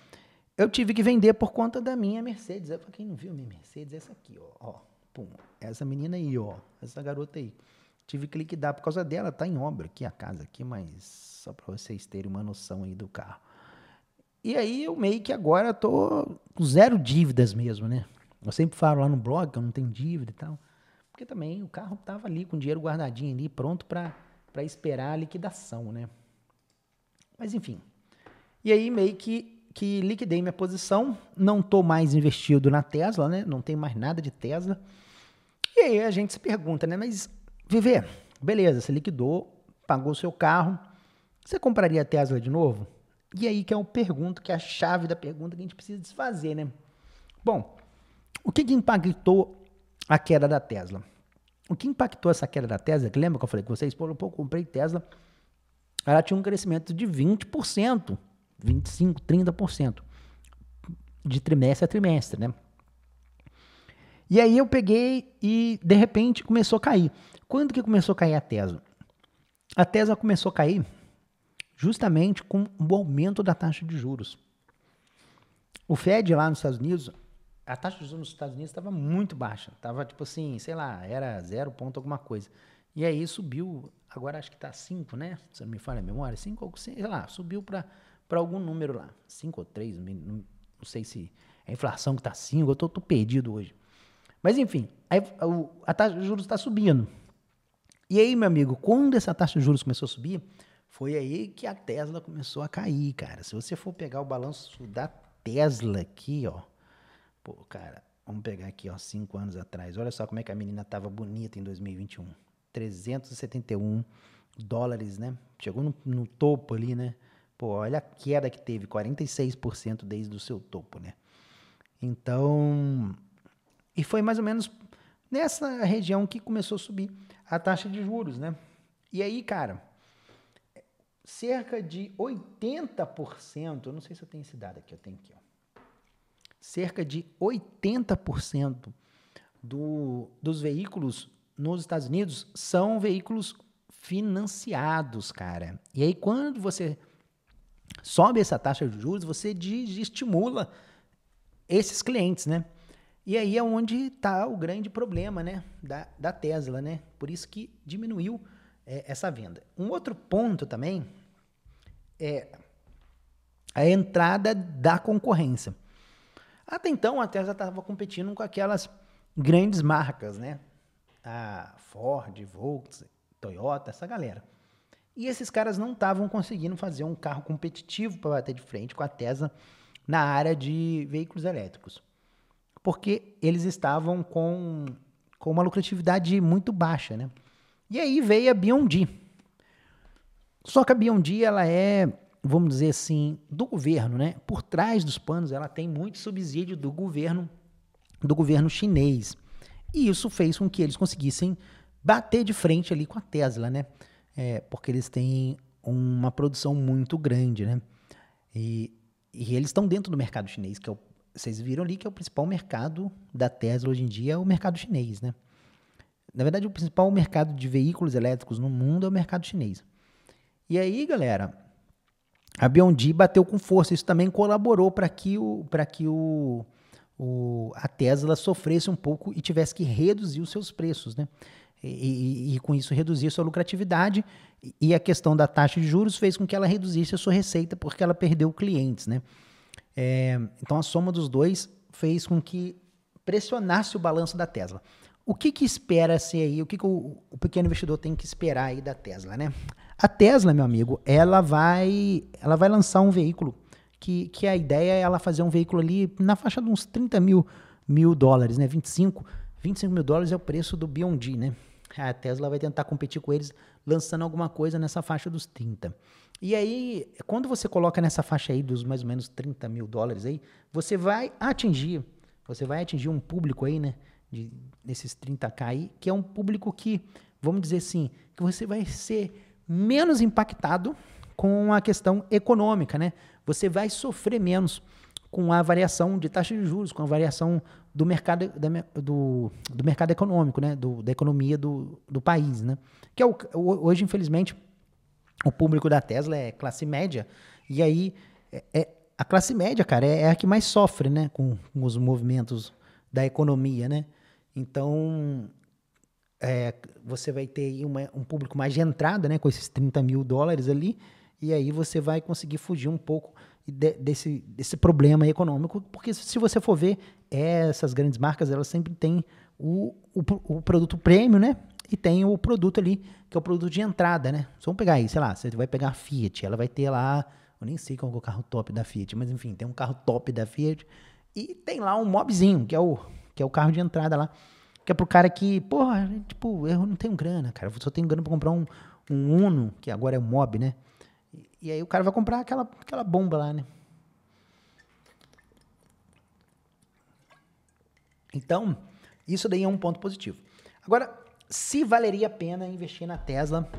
eu tive que vender por conta da minha Mercedes. Pra quem não viu, minha Mercedes é essa aqui, ó. ó pum, essa menina aí, ó. Essa garota aí. Tive que liquidar por causa dela, tá em obra aqui a casa aqui, mas só para vocês terem uma noção aí do carro. E aí eu meio que agora tô com zero dívidas mesmo, né? Eu sempre falo lá no blog que eu não tenho dívida e tal. Porque também o carro tava ali com dinheiro guardadinho ali, pronto para esperar a liquidação, né? Mas enfim. E aí meio que, que liquidei minha posição, não tô mais investido na Tesla, né? Não tenho mais nada de Tesla. E aí a gente se pergunta, né? Mas, Viver, beleza, você liquidou, pagou seu carro. Você compraria a Tesla de novo? E aí que é o pergunto, que é a chave da pergunta que a gente precisa desfazer, né? Bom, o que, que impactou a queda da Tesla? O que impactou essa queda da Tesla? Que lembra que eu falei com vocês? Pô, eu comprei Tesla. Ela tinha um crescimento de 20%, 25%, 30%, de trimestre a trimestre, né? E aí eu peguei e de repente começou a cair. Quando que começou a cair a Tesla? A Tesla começou a cair justamente com o aumento da taxa de juros. O Fed lá nos Estados Unidos, a taxa de juros nos Estados Unidos estava muito baixa, estava tipo assim, sei lá, era zero ponto alguma coisa. E aí subiu, agora acho que está 5, né? Se não me falha a memória, 5 ou sei lá, subiu para algum número lá, 5 ou 3, não, sei se é a inflação que está 5, eu tô, tô, perdido hoje. Mas enfim, a, a, a taxa de juros está subindo. E aí, meu amigo, quando essa taxa de juros começou a subir, foi aí que a Tesla começou a cair, cara. Se você for pegar o balanço da Tesla aqui, ó. Pô, cara, vamos pegar aqui, ó, cinco anos atrás. Olha só como é que a menina tava bonita em 2021. 371 dólares, né? Chegou no, no topo ali, né? Pô, olha a queda que teve, 46% desde o seu topo, né? Então, e foi mais ou menos nessa região que começou a subir a taxa de juros, né? E aí, cara, cerca de 80%, eu não sei se eu tenho esse dado aqui, eu tenho aqui, ó. cerca de 80% do, dos veículos nos Estados Unidos são veículos financiados, cara. E aí quando você sobe essa taxa de juros, você desestimula esses clientes, né? E aí é onde está o grande problema, né, da, da Tesla, né? Por isso que diminuiu é, essa venda. Um outro ponto também é a entrada da concorrência. Até então, a Tesla estava competindo com aquelas grandes marcas, né? A Ford, Volkswagen, Toyota, essa galera. E esses caras não estavam conseguindo fazer um carro competitivo para bater de frente com a Tesla na área de veículos elétricos. Porque eles estavam com, com uma lucratividade muito baixa, né? E aí veio a Biondi. Só que a Biondi, ela é, vamos dizer assim, do governo, né? Por trás dos panos, ela tem muito subsídio do governo, do governo chinês. E isso fez com que eles conseguissem bater de frente ali com a Tesla, né? É, porque eles têm uma produção muito grande, né? E, e eles estão dentro do mercado chinês, que é o, vocês viram ali que é o principal mercado da Tesla hoje em dia, é o mercado chinês, né? Na verdade, o principal mercado de veículos elétricos no mundo é o mercado chinês. E aí, galera, a Biondi bateu com força. Isso também colaborou para que, o, que o, o, a Tesla sofresse um pouco e tivesse que reduzir os seus preços, né? E, e, e, com isso reduzir sua lucratividade. E a questão da taxa de juros fez com que ela reduzisse a sua receita porque ela perdeu clientes, né? É, então a soma dos dois fez com que pressionasse o balanço da Tesla. O que, que espera-se aí? O que, que o, o, pequeno investidor tem que esperar aí da Tesla, né? A Tesla, meu amigo, ela vai, ela vai lançar um veículo que, que a ideia é ela fazer um veículo ali na faixa de uns 30 mil, mil dólares, né? 25, 25 mil dólares é o preço do Beyond, né? A Tesla vai tentar competir com eles lançando alguma coisa nessa faixa dos 30. E aí, quando você coloca nessa faixa aí dos mais ou menos 30 mil dólares aí, você vai atingir, você vai atingir um público aí, né? de, desses 30k aí, que é um público que, vamos dizer assim, que você vai ser menos impactado com a questão econômica, né? Você vai sofrer menos com a variação de taxa de juros, com a variação do mercado, da, do, do, mercado econômico, né? Do, da economia do, do país. Né? Que é o, hoje, infelizmente, o público da Tesla é classe média, e aí é, é a classe média, cara, é, é, a que mais sofre né? com, com os movimentos da economia. Né? Então, é, você vai ter uma, um público mais de entrada, né, com esses 30 mil dólares ali, e aí você vai conseguir fugir um pouco de, desse, desse problema econômico, porque se você for ver, essas grandes marcas, elas sempre têm o, o, o produto prêmio, né, e tem o produto ali, que é o produto de entrada, né? Só vamos pegar aí, sei lá, você vai pegar a Fiat, ela vai ter lá, eu nem sei qual é o carro top da Fiat, mas enfim, tem um carro top da Fiat e tem lá um mobzinho, que é o que é o carro de entrada lá. Que é pro cara que, porra, tipo, eu não tenho grana, cara. Eu só tenho grana pra comprar um, um Uno, que agora é um Mob, né? E, e aí o cara vai comprar aquela, aquela bomba lá, né? Então, isso daí é um ponto positivo. Agora, se valeria a pena investir na Tesla,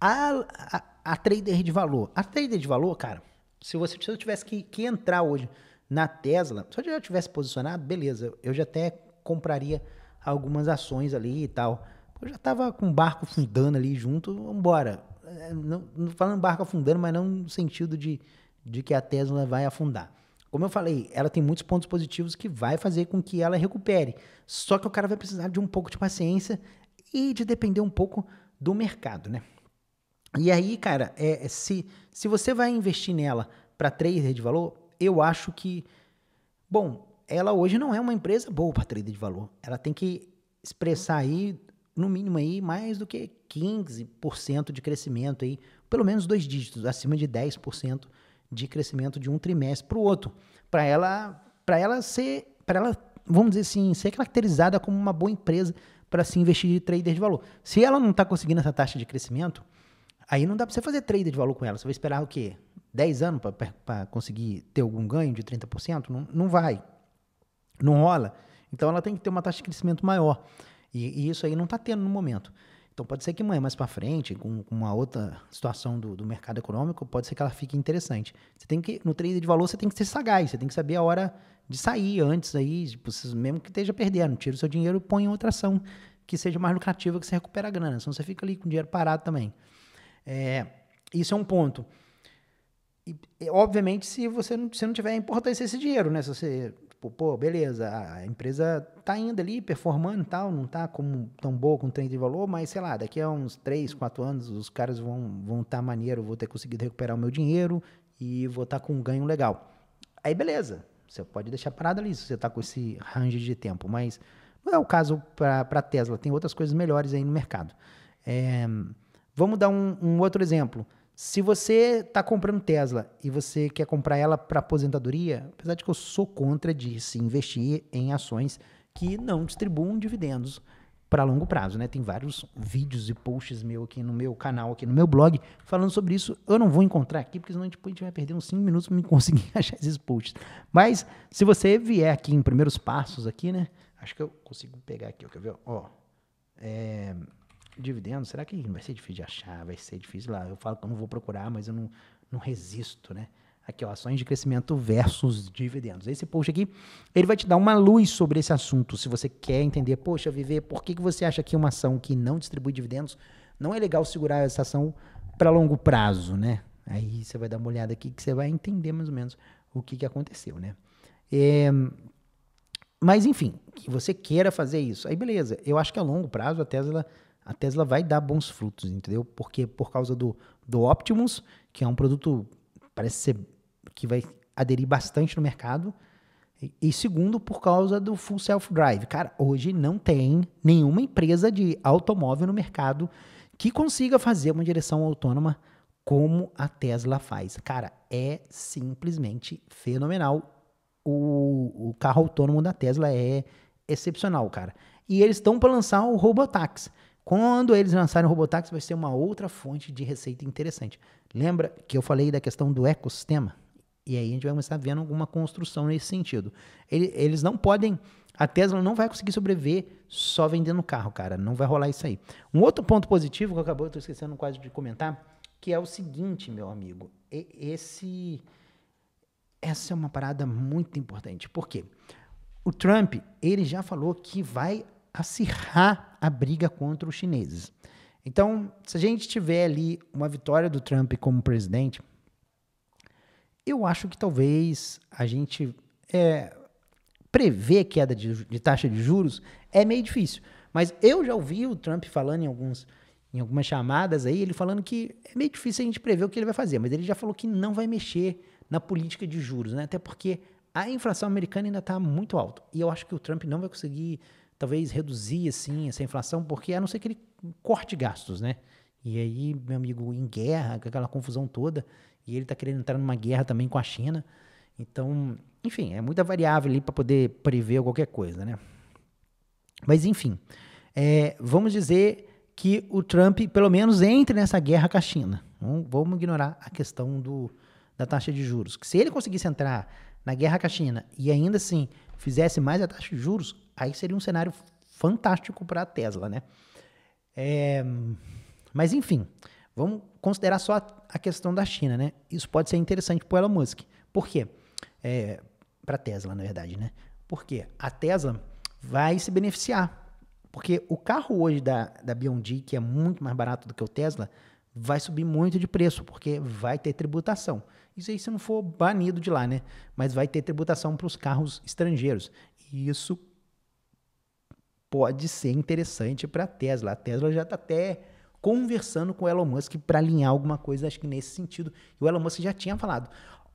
a, a, a trader de valor. A trader de valor, cara, se, você, se eu tivesse que, que entrar hoje na Tesla, se eu já tivesse posicionado, beleza, eu já até compraria algumas ações ali e tal. Eu já estava com o barco afundando ali junto, embora é, Não, não falando barco afundando, mas não no sentido de, de que a Tesla vai afundar. Como eu falei, ela tem muitos pontos positivos que vai fazer com que ela recupere. Só que o cara vai precisar de um pouco de paciência e de depender um pouco do mercado, né? E aí, cara, é, se, se você vai investir nela para trader de valor, eu acho que, bom, ela hoje não é uma empresa boa para trader de valor. Ela tem que expressar aí, no mínimo aí, mais do que 15% de crescimento aí, pelo menos dois dígitos, acima de 10% de crescimento de um trimestre para o outro, para ela, para ela ser, para ela, vamos dizer assim, ser caracterizada como uma boa empresa para se investir de trader de valor. Se ela não está conseguindo essa taxa de crescimento, Aí não dá para você fazer trader de valor com ela. Você vai esperar o quê? 10 anos para conseguir ter algum ganho de 30%? Não, não vai. Não rola. Então ela tem que ter uma taxa de crescimento maior. E, e isso aí não está tendo no momento. Então pode ser que amanhã, mais para frente, com, com, uma outra situação do, do, mercado econômico, pode ser que ela fique interessante. Você tem que, no trader de valor, você tem que ser sagaz, você tem que saber a hora de sair antes aí, tipo, mesmo que esteja perdendo, tira o seu dinheiro e põe em outra ação que seja mais lucrativa, que você recupera a grana. Senão você fica ali com o dinheiro parado também. É, isso é um ponto. E, e, obviamente, se você não, se não tiver é importância esse dinheiro, né? Se você, pô, tipo, pô, beleza, a empresa tá indo ali, performando e tal, não tá como, tão boa com trem de valor, mas sei lá, daqui a uns 3, 4 anos os caras vão estar vão tá maneiro, vou ter conseguido recuperar o meu dinheiro e vou estar tá com um ganho legal. Aí beleza, você pode deixar parado ali se você está com esse range de tempo, mas não é o caso para a Tesla, tem outras coisas melhores aí no mercado. É, Vamos dar um, um outro exemplo. Se você está comprando Tesla e você quer comprar ela para aposentadoria, apesar de que eu sou contra de se investir em ações que não distribuam dividendos para longo prazo, né? Tem vários vídeos e posts meu aqui no meu canal, aqui no meu blog, falando sobre isso. Eu não vou encontrar aqui, porque senão a gente, a gente vai perder uns 5 minutos para conseguir achar esses posts. Mas se você vier aqui em primeiros passos aqui, né? Acho que eu consigo pegar aqui, ó, quer ver? Ó, é, dividendos, será que vai ser difícil de achar? Vai ser difícil lá. Eu falo que eu não vou procurar, mas eu não, não resisto, né? Aqui, ó, ações de crescimento versus dividendos. Esse post aqui, ele vai te dar uma luz sobre esse assunto. Se você quer entender, poxa, Viver, por que, que você acha que uma ação que não distribui dividendos não é legal segurar essa ação para longo prazo, né? Aí você vai dar uma olhada aqui que você vai entender mais ou menos o que, que aconteceu, né? É, mas enfim, que você queira fazer isso. Aí beleza, eu acho que a longo prazo a Tesla a Tesla vai dar bons frutos, entendeu? Porque é por causa do, do Optimus, que é um produto, parece ser, que vai aderir bastante no mercado. E, segundo, por causa do Full Self Drive. Cara, hoje não tem nenhuma empresa de automóvel no mercado que consiga fazer uma direção autônoma como a Tesla faz. Cara, é simplesmente fenomenal. O, o carro autônomo da Tesla é excepcional, cara. E eles estão para lançar o Robotaxi. Quando eles lançarem o Robotax, vai ser uma outra fonte de receita interessante. Lembra que eu falei da questão do ecossistema? E aí a gente vai começar vendo alguma construção nesse sentido. Eles não podem. A Tesla não vai conseguir sobreviver só vendendo carro, cara. Não vai rolar isso aí. Um outro ponto positivo que eu acabou, tô esquecendo quase de comentar, que é o seguinte, meu amigo. Esse, essa é uma parada muito importante. Por quê? O Trump, ele já falou que vai acirrar a briga contra os chineses. Então, se a gente tiver ali uma vitória do Trump como presidente, eu acho que talvez a gente é, prever queda de, de taxa de juros é meio difícil. Mas eu já ouvi o Trump falando em alguns em algumas chamadas aí, ele falando que é meio difícil a gente prever o que ele vai fazer, mas ele já falou que não vai mexer na política de juros, né? Até porque a inflação americana ainda está muito alta. E eu acho que o Trump não vai conseguir talvez reduzir assim essa inflação, porque a não ser que ele corte gastos, né? E aí, meu amigo, em guerra, com aquela confusão toda, e ele está querendo entrar numa guerra também com a China. Então, enfim, é muita variável ali para poder prever qualquer coisa, né? Mas enfim, é, vamos dizer que o Trump, pelo menos, entre nessa guerra com a China. Então, vamos ignorar a questão do, da taxa de juros. Que se ele conseguisse entrar na guerra com a China e ainda assim fizesse mais a taxa de juros, aí seria um cenário fantástico para a Tesla, né? É, mas enfim, vamos considerar só a questão da China, né? Isso pode ser interessante para o Elon Musk. Por quê? É, eh, para a Tesla, na verdade, né? Porque a Tesla vai se beneficiar. Porque o carro hoje da, da BYD, que é muito mais barato do que o Tesla, vai subir muito de preço, porque vai ter tributação. Isso aí se não for banido de lá, né? Mas vai ter tributação para os carros estrangeiros. E isso pode ser interessante para a Tesla. A Tesla já está até conversando com o Elon Musk para alinhar alguma coisa, acho que nesse sentido. E o Elon Musk já tinha falado.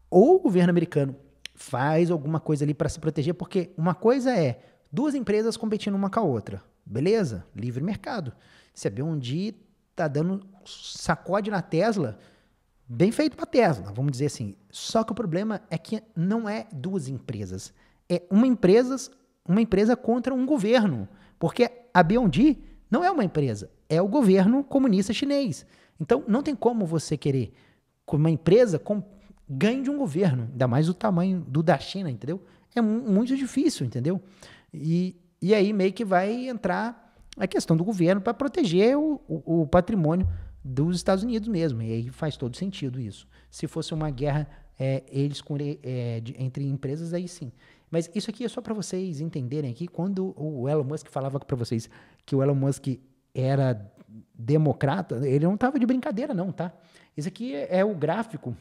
Ou o governo americano faz alguma coisa ali para se proteger, porque uma coisa é duas empresas competindo uma com a outra. Beleza? Livre mercado. Se a BioND tá dando sacode na Tesla, bem feito para Tesla, vamos dizer assim. Só que o problema é que não é duas empresas, é uma empresa, uma empresa contra um governo, porque a Biondi não é uma empresa, é o governo comunista chinês. Então não tem como você querer que uma empresa com, ganhe de um governo, ainda mais o tamanho do da China, entendeu? É muito difícil, entendeu? E, e aí meio que vai entrar a questão do governo para proteger o, o, o patrimônio dos Estados Unidos mesmo. E aí faz todo sentido isso. Se fosse uma guerra é, eles com, é, é de, entre empresas, aí sim. Mas isso aqui é só para vocês entenderem aqui. Quando o Elon Musk falava para vocês que o Elon Musk era democrata, ele não estava de brincadeira, não, tá? Isso aqui é, é o gráfico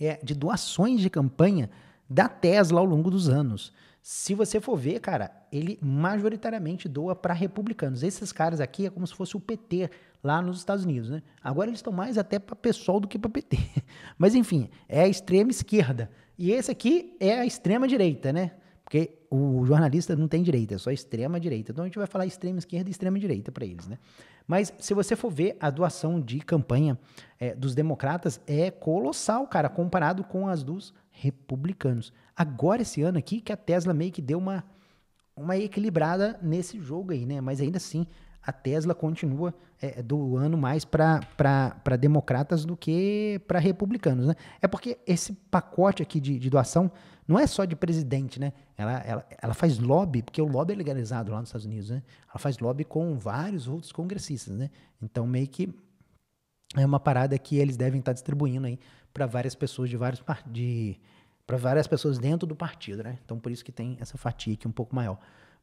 é, de doações de campanha da Tesla ao longo dos anos. Se você for ver, cara, ele majoritariamente doa para republicanos. Esses caras aqui é como se fosse o PT lá nos Estados Unidos. Né? Agora eles estão mais até para pessoal do que para PT. Mas enfim, é a extrema esquerda. E esse aqui é a extrema direita, né? Porque o jornalista não tem direita, é só extrema direita. Então a gente vai falar extrema esquerda e extrema direita para eles, né? Mas se você for ver a doação de campanha é, dos democratas é colossal, cara, comparado com as dos republicanos. Agora esse ano aqui que a Tesla meio que deu uma uma equilibrada nesse jogo aí, né? Mas ainda assim, a Tesla continua é, doando é mais para democratas do que para republicanos. Né? É porque esse pacote aqui de, de, doação não é só de presidente, né? Ela, ela, ela faz lobby, porque o lobby é legalizado lá nos Estados Unidos, né? Ela faz lobby com vários outros congressistas, né? Então, meio que é uma parada que eles devem estar distribuindo aí para várias pessoas de vários de para várias pessoas dentro do partido, né? Então por isso que tem essa fatia aqui um pouco maior.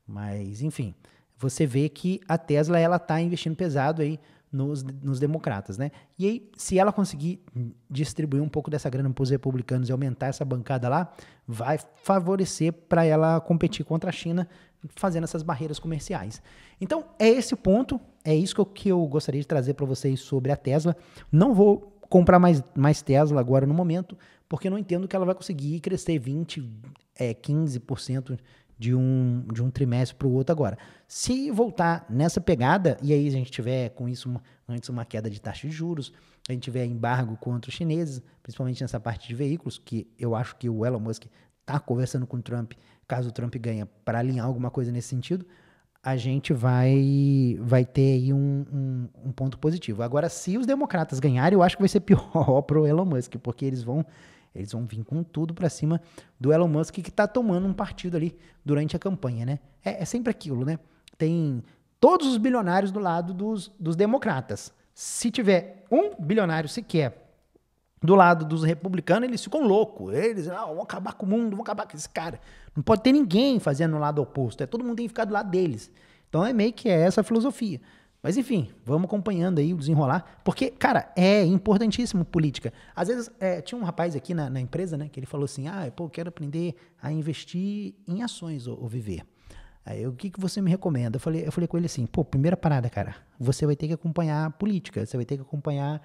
Mas enfim, você vê que a Tesla ela está investindo pesado aí nos, nos, democratas, né? E aí, se ela conseguir distribuir um pouco dessa grana para os republicanos e aumentar essa bancada lá, vai favorecer para ela competir contra a China, fazendo essas barreiras comerciais. Então, é esse o ponto, é isso que eu, que eu gostaria de trazer para vocês sobre a Tesla. Não vou comprar mais, mais Tesla agora no momento, porque eu não entendo que ela vai conseguir crescer 20, é, 15% de um, de um trimestre para o outro agora. Se voltar nessa pegada, e aí a gente tiver com isso uma, antes uma queda de taxa de juros, a gente tiver embargo contra os chineses, principalmente nessa parte de veículos, que eu acho que o Elon Musk está conversando com o Trump, caso o Trump ganhe para alinhar alguma coisa nesse sentido, a gente vai, vai ter aí um, um, um ponto positivo. Agora, se os democratas ganharem, eu acho que vai ser pior para o Elon Musk, porque eles vão eles vão vir com tudo para cima do Elon Musk, que está tomando um partido ali durante a campanha, né? É, é, sempre aquilo, né? Tem todos os bilionários do lado dos, dos democratas. Se tiver um bilionário sequer do lado dos republicanos, eles ficam loucos. Eles ah, vão acabar com o mundo, vão acabar com esse cara. Não pode ter ninguém fazendo o lado oposto. É todo mundo tem que ficar do lado deles. Então é meio que é essa a filosofia. Mas enfim, vamos acompanhando aí o desenrolar, porque, cara, é importantíssimo política. Às vezes, é, tinha um rapaz aqui na, na, empresa, né, que ele falou assim, ah, pô, eu quero aprender a investir em ações ou, ou viver. Aí, o que, que você me recomenda? Eu falei, eu falei com ele assim, pô, primeira parada, cara, você vai ter que acompanhar a política, você vai ter que acompanhar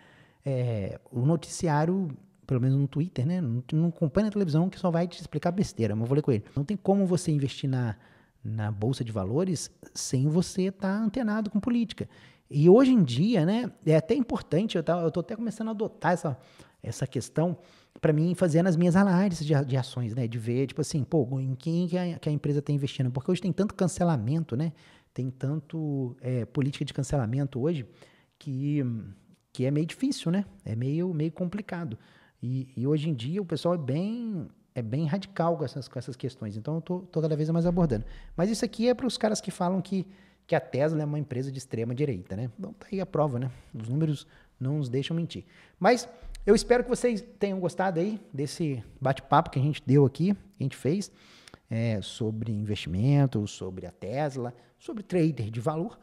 é, o noticiário, pelo menos no Twitter, né, não, não acompanha a televisão que só vai te explicar besteira, mas eu falei com ele, não tem como você investir na na bolsa de valores sem você estar tá antenado com política. E hoje em dia, né, é até importante, eu tá, estou até começando a adotar essa, essa questão para mim fazer nas minhas análises de, de, ações, né, de ver, tipo assim, pô, em quem que a, que a empresa está investindo, porque hoje tem tanto cancelamento, né, tem tanto é, política de cancelamento hoje que, que é meio difícil, né, é meio, meio complicado. E, e hoje em dia o pessoal é bem é bem radical com essas, com essas questões. Então, eu tô, tô cada vez mais abordando. Mas isso aqui é para os caras que falam que, que a Tesla é uma empresa de extrema direita, né? Então, tá aí a prova, né? Os números não nos deixam mentir. Mas eu espero que vocês tenham gostado aí desse bate-papo que a gente deu aqui, que a gente fez, é, sobre investimento, sobre a Tesla, sobre trader de valor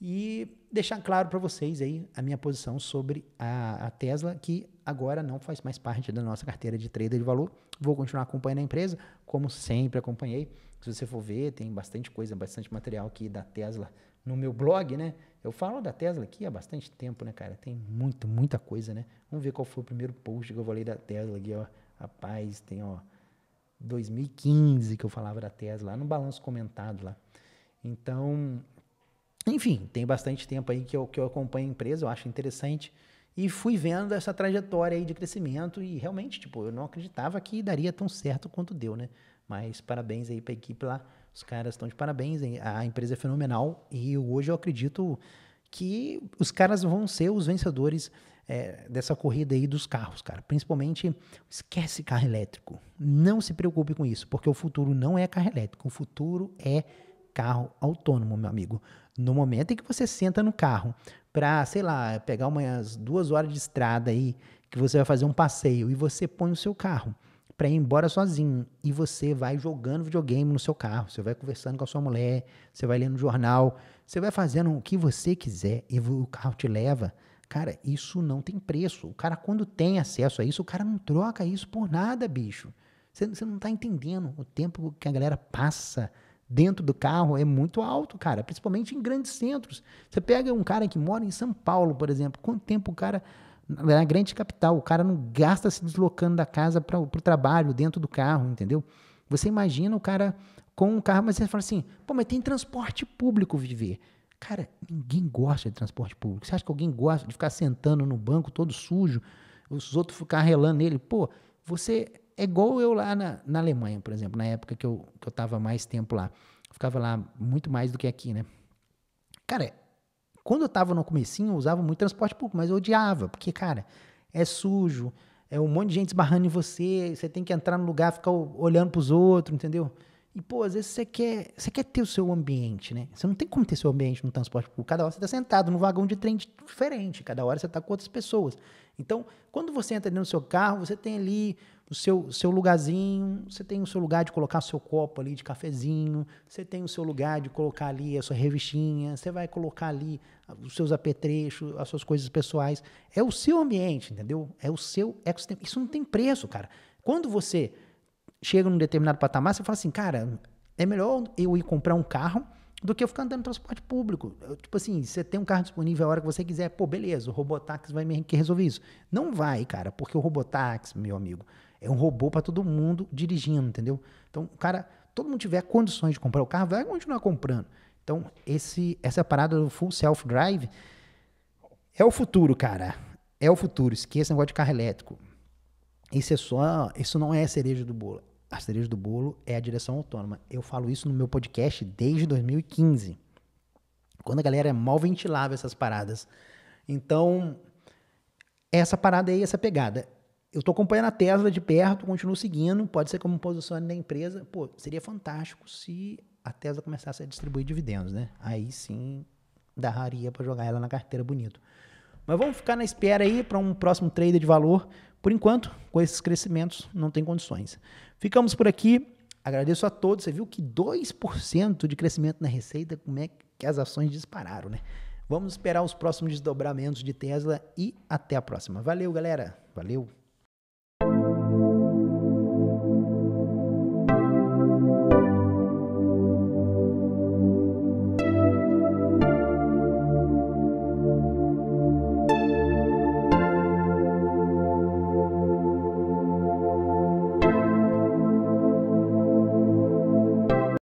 e deixar claro para vocês aí a minha posição sobre a, a, Tesla, que agora não faz mais parte da nossa carteira de trader de valor. Vou continuar acompanhando a empresa, como sempre acompanhei. Se você for ver, tem bastante coisa, bastante material aqui da Tesla no meu blog, né? Eu falo da Tesla aqui há bastante tempo, né, cara? Tem muito, muita coisa, né? Vamos ver qual foi o primeiro post que eu falei da Tesla aqui, ó. Rapaz, tem, ó, 2015 que eu falava da Tesla, lá no balanço comentado lá. Então, enfim, tem bastante tempo aí que eu, que eu acompanho a empresa, eu acho interessante. E fui vendo essa trajetória aí de crescimento e realmente, tipo, eu não acreditava que daria tão certo quanto deu, né? Mas parabéns aí para a equipe lá. Os caras estão de parabéns. A empresa é fenomenal e hoje eu acredito que os caras vão ser os vencedores é, dessa corrida aí dos carros, cara. Principalmente, esquece carro elétrico. Não se preocupe com isso, porque o futuro não é carro elétrico. O futuro é carro autônomo, meu amigo. No momento em que você senta no carro para, sei lá, pegar umas duas horas de estrada aí, que você vai fazer um passeio e você põe o seu carro para ir embora sozinho e você vai jogando videogame no seu carro, você vai conversando com a sua mulher, você vai lendo jornal, você vai fazendo o que você quiser e o carro te leva. Cara, isso não tem preço. O cara, quando tem acesso a isso, o cara não troca isso por nada, bicho. Você, não tá entendendo o tempo que a galera passa dentro do carro é muito alto, cara, principalmente em grandes centros. Você pega um cara que mora em São Paulo, por exemplo, quanto tempo o cara na grande capital, o cara não gasta se deslocando da casa para o trabalho dentro do carro, entendeu? Você imagina o cara com um carro, mas você fala assim, pô, mas tem transporte público viver. Cara, ninguém gosta de transporte público. Você acha que alguém gosta de ficar sentando no banco todo sujo, os outros ficar relando nele? Pô, você é igual eu lá na, na Alemanha, por exemplo, na época que eu, que eu tava mais tempo lá. Eu ficava lá muito mais do que aqui, né? Cara, quando eu tava no comecinho, eu usava muito transporte público, mas eu odiava, porque, cara, é sujo, é um monte de gente esbarrando em você, você tem que entrar no lugar, ficar olhando pros outros, entendeu? E, pô, às vezes você quer, você quer ter o seu ambiente, né? Você não tem como ter seu ambiente no transporte público. Cada hora você está sentado num vagão de trem diferente, cada hora você está com outras pessoas. Então, quando você entra no seu carro, você tem ali o seu, seu lugarzinho, você tem o seu lugar de colocar o seu copo ali de cafezinho, você tem o seu lugar de colocar ali a sua revistinha, você vai colocar ali os seus apetrechos, as suas coisas pessoais. É o seu ambiente, entendeu? É o seu ecossistema. Isso não tem preço, cara. Quando você chega num determinado patamar, você fala assim, cara, é melhor eu ir comprar um carro do que eu ficar andando no transporte público. Eu, tipo assim, você tem um carro disponível a hora que você quiser, pô, beleza, o robotáxi vai me resolver isso. Não vai, cara, porque o robotáxi, meu amigo, é um robô para todo mundo dirigindo, entendeu? Então, cara, todo mundo tiver condições de comprar o carro, vai continuar comprando. Então, esse, essa parada do full self-drive é o futuro, cara. É o futuro. Esqueça o negócio de carro elétrico. Isso é só. Isso não é cereja do bolo a cereja do bolo é a direção autônoma. Eu falo isso no meu podcast desde 2015. Quando a galera é mal ventilável essas paradas. Então, essa parada aí, essa pegada. Eu estou acompanhando a Tesla de perto, continuo seguindo, pode ser como posicionamento da empresa. Pô, seria fantástico se a Tesla começasse a distribuir dividendos, né? Aí sim raria para jogar ela na carteira bonito. Mas vamos ficar na espera aí para um próximo trader de valor. Por enquanto, com esses crescimentos, não tem condições. Ficamos por aqui. Agradeço a todos. Você viu que 2% de crescimento na receita, como é que as ações dispararam, né? Vamos esperar os próximos desdobramentos de Tesla e até a próxima. Valeu, galera. Valeu.